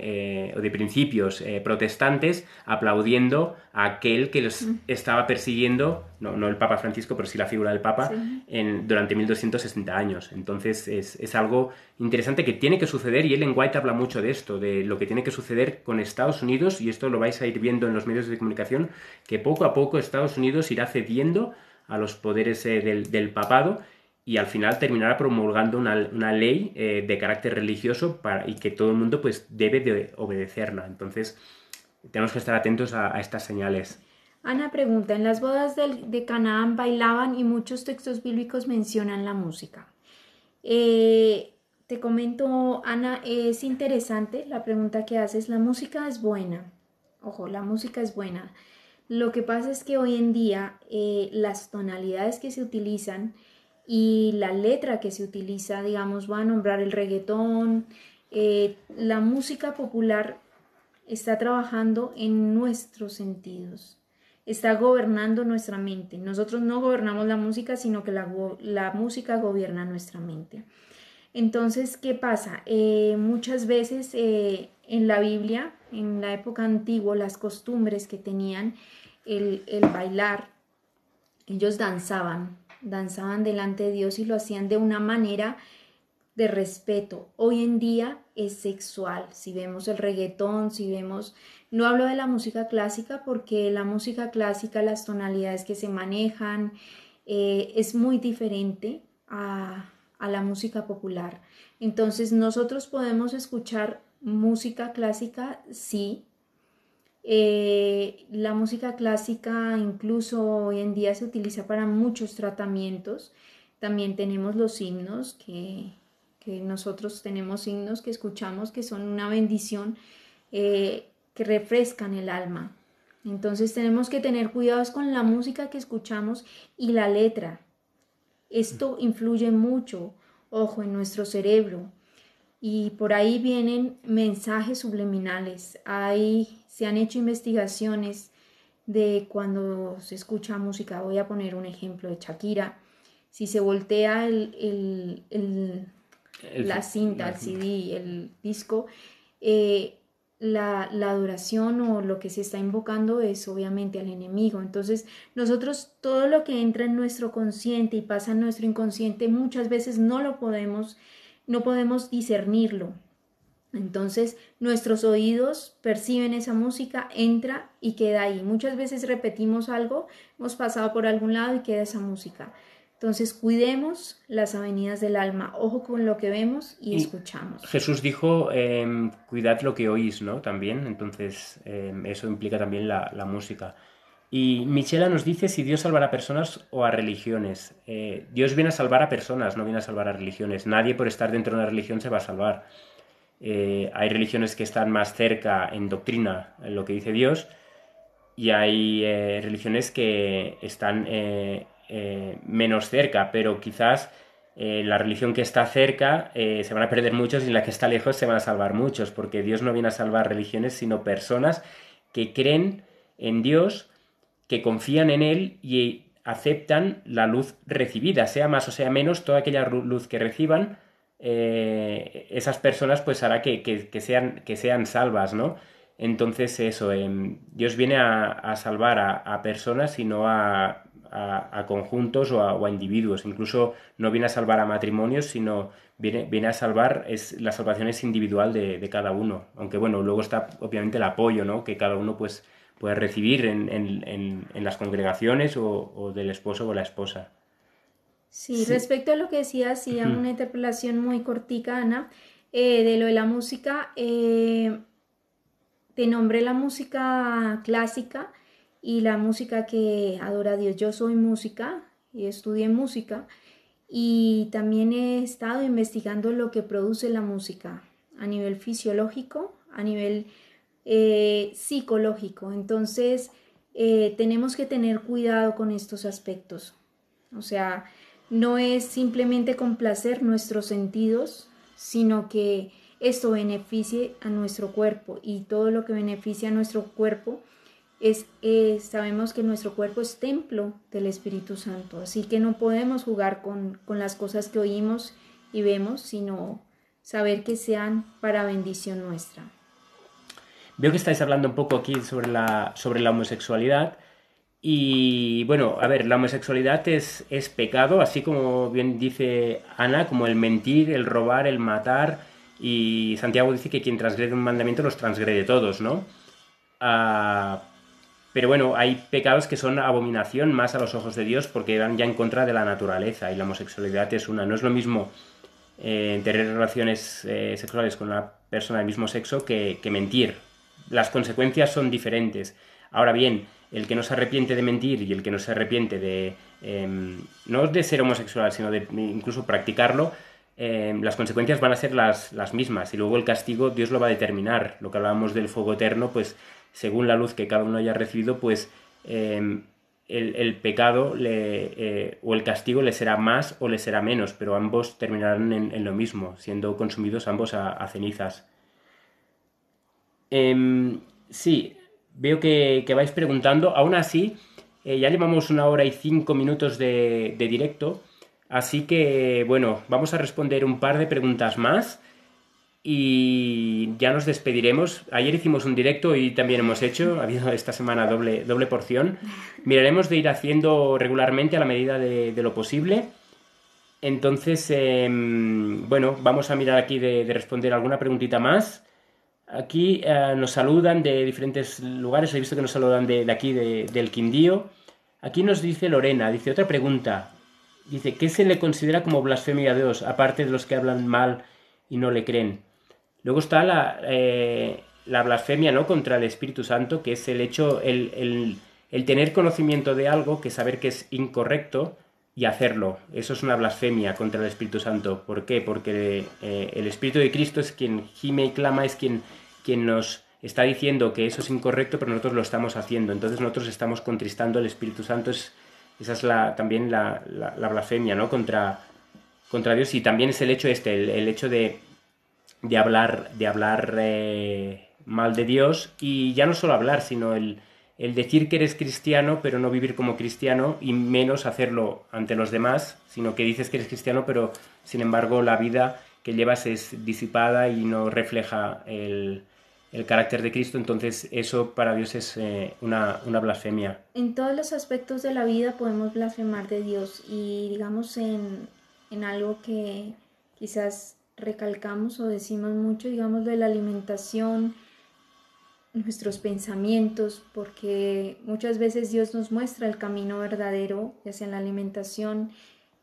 eh, o de principios eh, protestantes aplaudiendo a aquel que los mm. estaba persiguiendo, no, no, el Papa Francisco, pero sí la figura del Papa, en, durante 1260 años. Entonces es, algo interesante que tiene que suceder y Ellen White habla mucho de esto, de lo que tiene que suceder con Estados Unidos, y esto lo vais a ir viendo en los medios de comunicación, que poco a poco Estados Unidos irá cediendo a los poderes del, del papado y al final terminará promulgando una, ley eh, de carácter religioso para, y que todo el mundo pues, debe de obedecerla. Entonces, tenemos que estar atentos a, estas señales. Ana pregunta, en las bodas de Canaán bailaban y muchos textos bíblicos mencionan la música. Eh, te comento, Ana, es interesante la pregunta que haces. La música es buena. Ojo, la música es buena. Lo que pasa es que hoy en día eh, las tonalidades que se utilizan y la letra que se utiliza, digamos, va a nombrar el reggaetón. Eh, la música popular está trabajando en nuestros sentidos, está gobernando nuestra mente. Nosotros no gobernamos la música, sino que la, música gobierna nuestra mente. Entonces, ¿qué pasa? Eh, muchas veces eh, en la Biblia, en la época antigua, las costumbres que tenían el bailar, ellos danzaban, danzaban delante de Dios y lo hacían de una manera de respeto. Hoy en día es sexual. Si vemos el reggaetón, si vemos... No hablo de la música clásica porque la música clásica, las tonalidades que se manejan, eh, es muy diferente a, a la música popular. Entonces nosotros podemos escuchar música clásica, sí, eh, la música clásica incluso hoy en día se utiliza para muchos tratamientos. También tenemos los himnos, que, nosotros tenemos himnos que escuchamos que son una bendición, eh, que refrescan el alma. Entonces tenemos que tener cuidados con la música que escuchamos y la letra. Esto influye mucho, ojo, en nuestro cerebro y por ahí vienen mensajes subliminales. Ahí se han hecho investigaciones de cuando se escucha música. Voy a poner un ejemplo de Shakira. Si se voltea la cinta, el CD, el disco, eh, la, la, duración o lo que se está invocando es obviamente al enemigo. Entonces, nosotros todo lo que entra en nuestro consciente y pasa en nuestro inconsciente muchas veces no lo podemos no podemos discernirlo. Entonces nuestros oídos perciben esa música, entra y queda ahí. Muchas veces repetimos algo, hemos pasado por algún lado y queda esa música. Entonces cuidemos las avenidas del alma, ojo con lo que vemos y, escuchamos. Jesús dijo, em, cuidad lo que oís, ¿no? También, entonces em, eso implica también la música. Y Michela nos dice si Dios salvará a personas o a religiones. Eh, Dios viene a salvar a personas, no viene a salvar a religiones. Nadie por estar dentro de una religión se va a salvar. Eh, hay religiones que están más cerca en doctrina, en lo que dice Dios, y hay eh, religiones que están menos cerca, pero quizás la religión que está cerca se van a perder muchos y la que está lejos se van a salvar muchos, porque Dios no viene a salvar religiones, sino personas que creen en Dios que confían en Él y aceptan la luz recibida, sea más o sea menos, toda aquella luz que reciban, eh, esas personas pues hará que, sean, que sean salvas, ¿no? Entonces eso, em, Dios viene a, salvar a, personas y no a, conjuntos o, a, individuos, incluso no viene a salvar a matrimonios, sino viene, viene a salvar, es, la salvación es individual de, cada uno, aunque bueno, luego está obviamente el apoyo, ¿no? Que cada uno pues puede recibir en, las congregaciones o, del esposo o la esposa. Sí, respecto a lo que decía, hacía una interpelación muy cortica, Ana, eh, de lo de la música. Eh, te nombré la música clásica y la música que adora Dios. Yo soy música y estudié música y también he estado investigando lo que produce la música a nivel fisiológico, a nivel eh, psicológico. Entonces, eh, tenemos que tener cuidado con estos aspectos. O sea, no es simplemente complacer nuestros sentidos, sino que esto beneficie a nuestro cuerpo y todo lo que beneficia a nuestro cuerpo es, eh, sabemos que nuestro cuerpo es templo del Espíritu Santo, así que no podemos jugar con, con las cosas que oímos y vemos, sino saber que sean para bendición nuestra. Veo que estáis hablando un poco aquí sobre la, sobre la homosexualidad. Y bueno, a ver, la homosexualidad es, es pecado, así como bien dice Ana, como el mentir, el robar, el matar. Y Santiago dice que quien transgrede un mandamiento los transgrede todos, ¿no? Ah, pero bueno, hay pecados que son abominación más a los ojos de Dios porque van ya en contra de la naturaleza y la homosexualidad es una. No es lo mismo eh, tener relaciones eh, sexuales con una persona del mismo sexo que mentir, las consecuencias son diferentes. Ahora bien, el que no se arrepiente de mentir y el que no se arrepiente de, em, no de ser homosexual, sino de incluso practicarlo, em, las consecuencias van a ser las, las, mismas y luego el castigo Dios lo va a determinar. Lo que hablábamos del fuego eterno, pues según la luz que cada uno haya recibido, pues em, el, pecado le, eh, o el castigo le será más o le será menos, pero ambos terminarán en, lo mismo, siendo consumidos ambos a cenizas. Eh, sí, veo que, vais preguntando. Aún así, eh, ya llevamos una hora y cinco minutos de, directo. Así que, bueno, vamos a responder un par de preguntas más y ya nos despediremos. Ayer hicimos un directo y también hemos hecho, ha habido esta semana doble, doble porción. Miraremos de ir haciendo regularmente a la medida de, lo posible. Entonces, em, bueno, vamos a mirar aquí de responder alguna preguntita más. Aquí eh, nos saludan de diferentes lugares, he visto que nos saludan de, aquí, del Quindío. Aquí nos dice Lorena, dice otra pregunta. Dice, ¿qué se le considera como blasfemia a Dios, aparte de los que hablan mal y no le creen? Luego está la, eh, blasfemia ¿no? contra el Espíritu Santo, que es el hecho, el, tener conocimiento de algo que saber que es incorrecto y hacerlo. Eso es una blasfemia contra el Espíritu Santo. ¿Por qué? Porque eh, el Espíritu de Cristo es quien gime y clama, es quien quien nos está diciendo que eso es incorrecto, pero nosotros lo estamos haciendo. Entonces nosotros estamos contristando al Espíritu Santo. Es, esa es la, también la, blasfemia, ¿no? Contra, contra Dios. Y también es el hecho este, el, hecho de, hablar, de hablar eh, mal de Dios. Y ya no solo hablar, sino el decir que eres cristiano, pero no vivir como cristiano, y menos hacerlo ante los demás, sino que dices que eres cristiano, pero sin embargo la vida que llevas es disipada y no refleja el, el carácter de Cristo, entonces eso para Dios es eh, una, blasfemia. En todos los aspectos de la vida podemos blasfemar de Dios y digamos en, algo que quizás recalcamos o decimos mucho, digamos de la alimentación, nuestros pensamientos, porque muchas veces Dios nos muestra el camino verdadero, ya sea en la alimentación,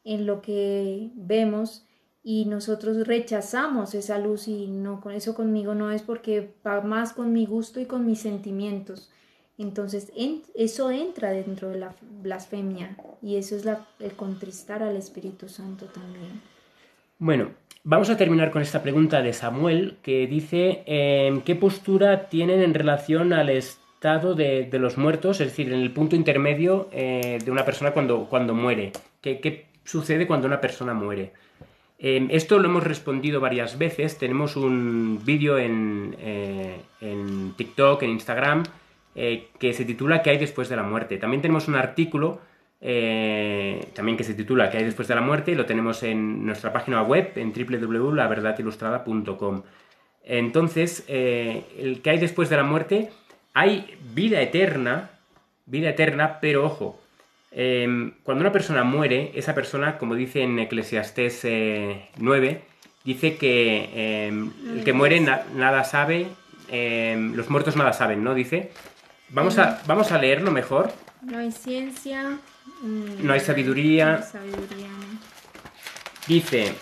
en lo que vemos, y nosotros rechazamos esa luz y no con eso conmigo no es porque va más con mi gusto y con mis sentimientos. Entonces eso entra dentro de la blasfemia y eso es la, el contristar al Espíritu Santo también. Bueno, vamos a terminar con esta pregunta de Samuel que dice, em, ¿qué postura tienen en relación al estado de, los muertos, es decir, en el punto intermedio eh, de una persona cuando, cuando muere? ¿Qué, ¿Qué, sucede cuando una persona muere? Em, esto lo hemos respondido varias veces. Tenemos un vídeo en, eh, en, TikTok, en Instagram, eh, que se titula ¿Qué hay después de la muerte? También tenemos un artículo eh, también que se titula ¿Qué hay después de la muerte? Lo tenemos en nuestra página web, en www.laverdadilustrada.com Entonces, el que hay después de la muerte? Hay vida eterna, vida eterna, pero ojo, Em, cuando una persona muere, esa persona, como dice en Eclesiastés 9, eh, dice que em, el que muere nada sabe, em, los muertos nada saben, ¿no? Dice. Vamos a, vamos a leerlo mejor. No hay ciencia. Mm, no hay sabiduría. Dice,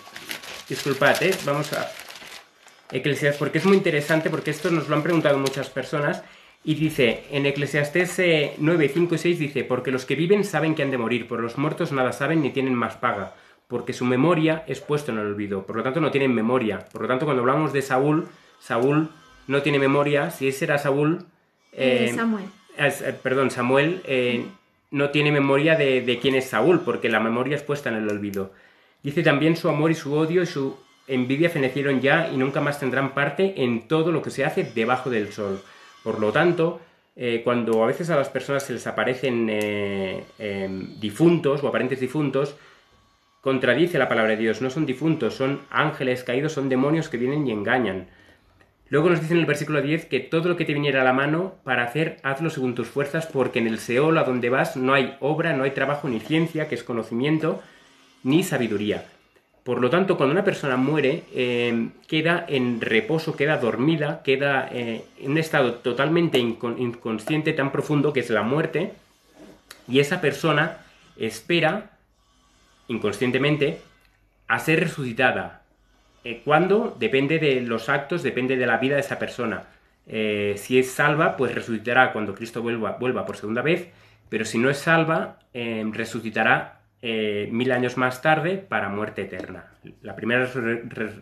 disculpad, ¿eh? vamos a Eclesiastés, porque es muy interesante, porque esto nos lo han preguntado muchas personas. Y dice, en Eclesiastes 9, eh, 5 y 6 dice, porque los que viven saben que han de morir, por los muertos nada saben ni tienen más paga, porque su memoria es puesta en el olvido, por lo tanto no tienen memoria. Por lo tanto, cuando hablamos de Saúl, Saúl no tiene memoria, si ese era Saúl... Eh, eh, Samuel. perdón, Samuel no tiene memoria de, de quién es Saúl, porque la memoria es puesta en el olvido. Dice también su amor y su odio y su envidia fenecieron ya y nunca más tendrán parte en todo lo que se hace debajo del sol. Por lo tanto, eh, cuando a veces a las personas se les aparecen eh, eh, difuntos o aparentes difuntos, contradice la palabra de Dios, no son difuntos, son ángeles caídos, son demonios que vienen y engañan. Luego nos dice en el versículo 10 que todo lo que te viniera a la mano para hacer, hazlo según tus fuerzas, porque en el Seol a donde vas no hay obra, no hay trabajo, ni ciencia, que es conocimiento, ni sabiduría. Por lo tanto, cuando una persona muere, eh, queda en reposo, queda dormida, queda eh, en un estado totalmente inconsciente tan profundo que es la muerte, y esa persona espera, inconscientemente, a ser resucitada. Eh, ¿Cuándo? Depende de los actos, depende de la vida de esa persona. si es salva, pues resucitará cuando Cristo vuelva por segunda vez, pero si no es salva, resucitará eh, mil años más tarde para muerte eterna. La primera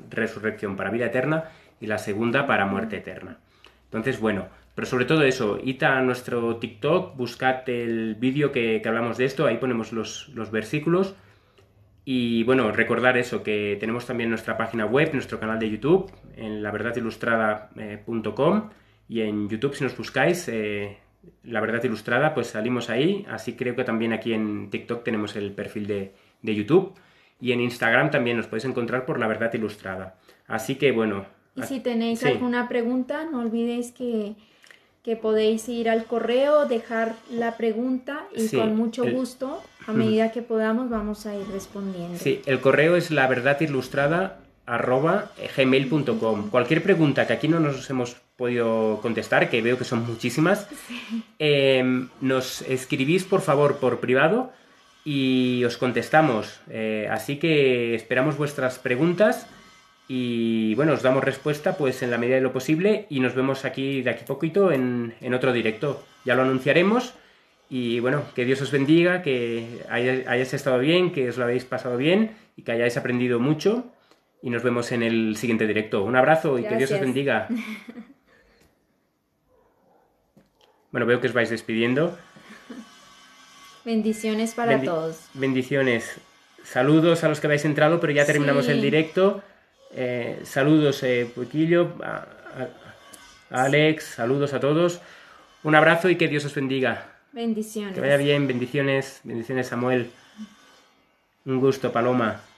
resurrección para vida eterna y la segunda para muerte eterna. Entonces, bueno, pero sobre todo eso, id a nuestro TikTok, buscad el vídeo que, hablamos de esto, ahí ponemos los, versículos. Y bueno, recordar eso, que tenemos también nuestra página web, nuestro canal de YouTube, en laverdadilustrada.com eh, y en YouTube si nos buscáis eh, la Verdad Ilustrada, pues salimos ahí. Así creo que también aquí en TikTok tenemos el perfil de, YouTube. Y en Instagram también nos podéis encontrar por La Verdad Ilustrada. Así que bueno. Y si tenéis alguna pregunta, no olvidéis que, podéis ir al correo, dejar la pregunta y con mucho gusto, a medida que podamos, vamos a ir respondiendo. Sí, el correo es la verdad ilustrada Cualquier pregunta que aquí no nos hemos podido contestar, que veo que son muchísimas. Em, nos escribís, por favor, por privado y os contestamos. Eh, así que esperamos vuestras preguntas y bueno, os damos respuesta pues en la medida de lo posible y nos vemos aquí de aquí poquito en, en otro directo. Ya lo anunciaremos y bueno, que Dios os bendiga, que hayáis estado bien, que os lo habéis pasado bien y que hayáis aprendido mucho y nos vemos en el siguiente directo. Un abrazo y que Dios os bendiga. Bueno, veo que os vais despidiendo. Bendiciones para todos. Bendiciones. Saludos a los que habéis entrado, pero ya terminamos el directo. Eh, saludos, eh, a, Alex, saludos a todos. Un abrazo y que Dios os bendiga. Bendiciones. Que vaya bien, bendiciones, bendiciones, Samuel. Un gusto, Paloma.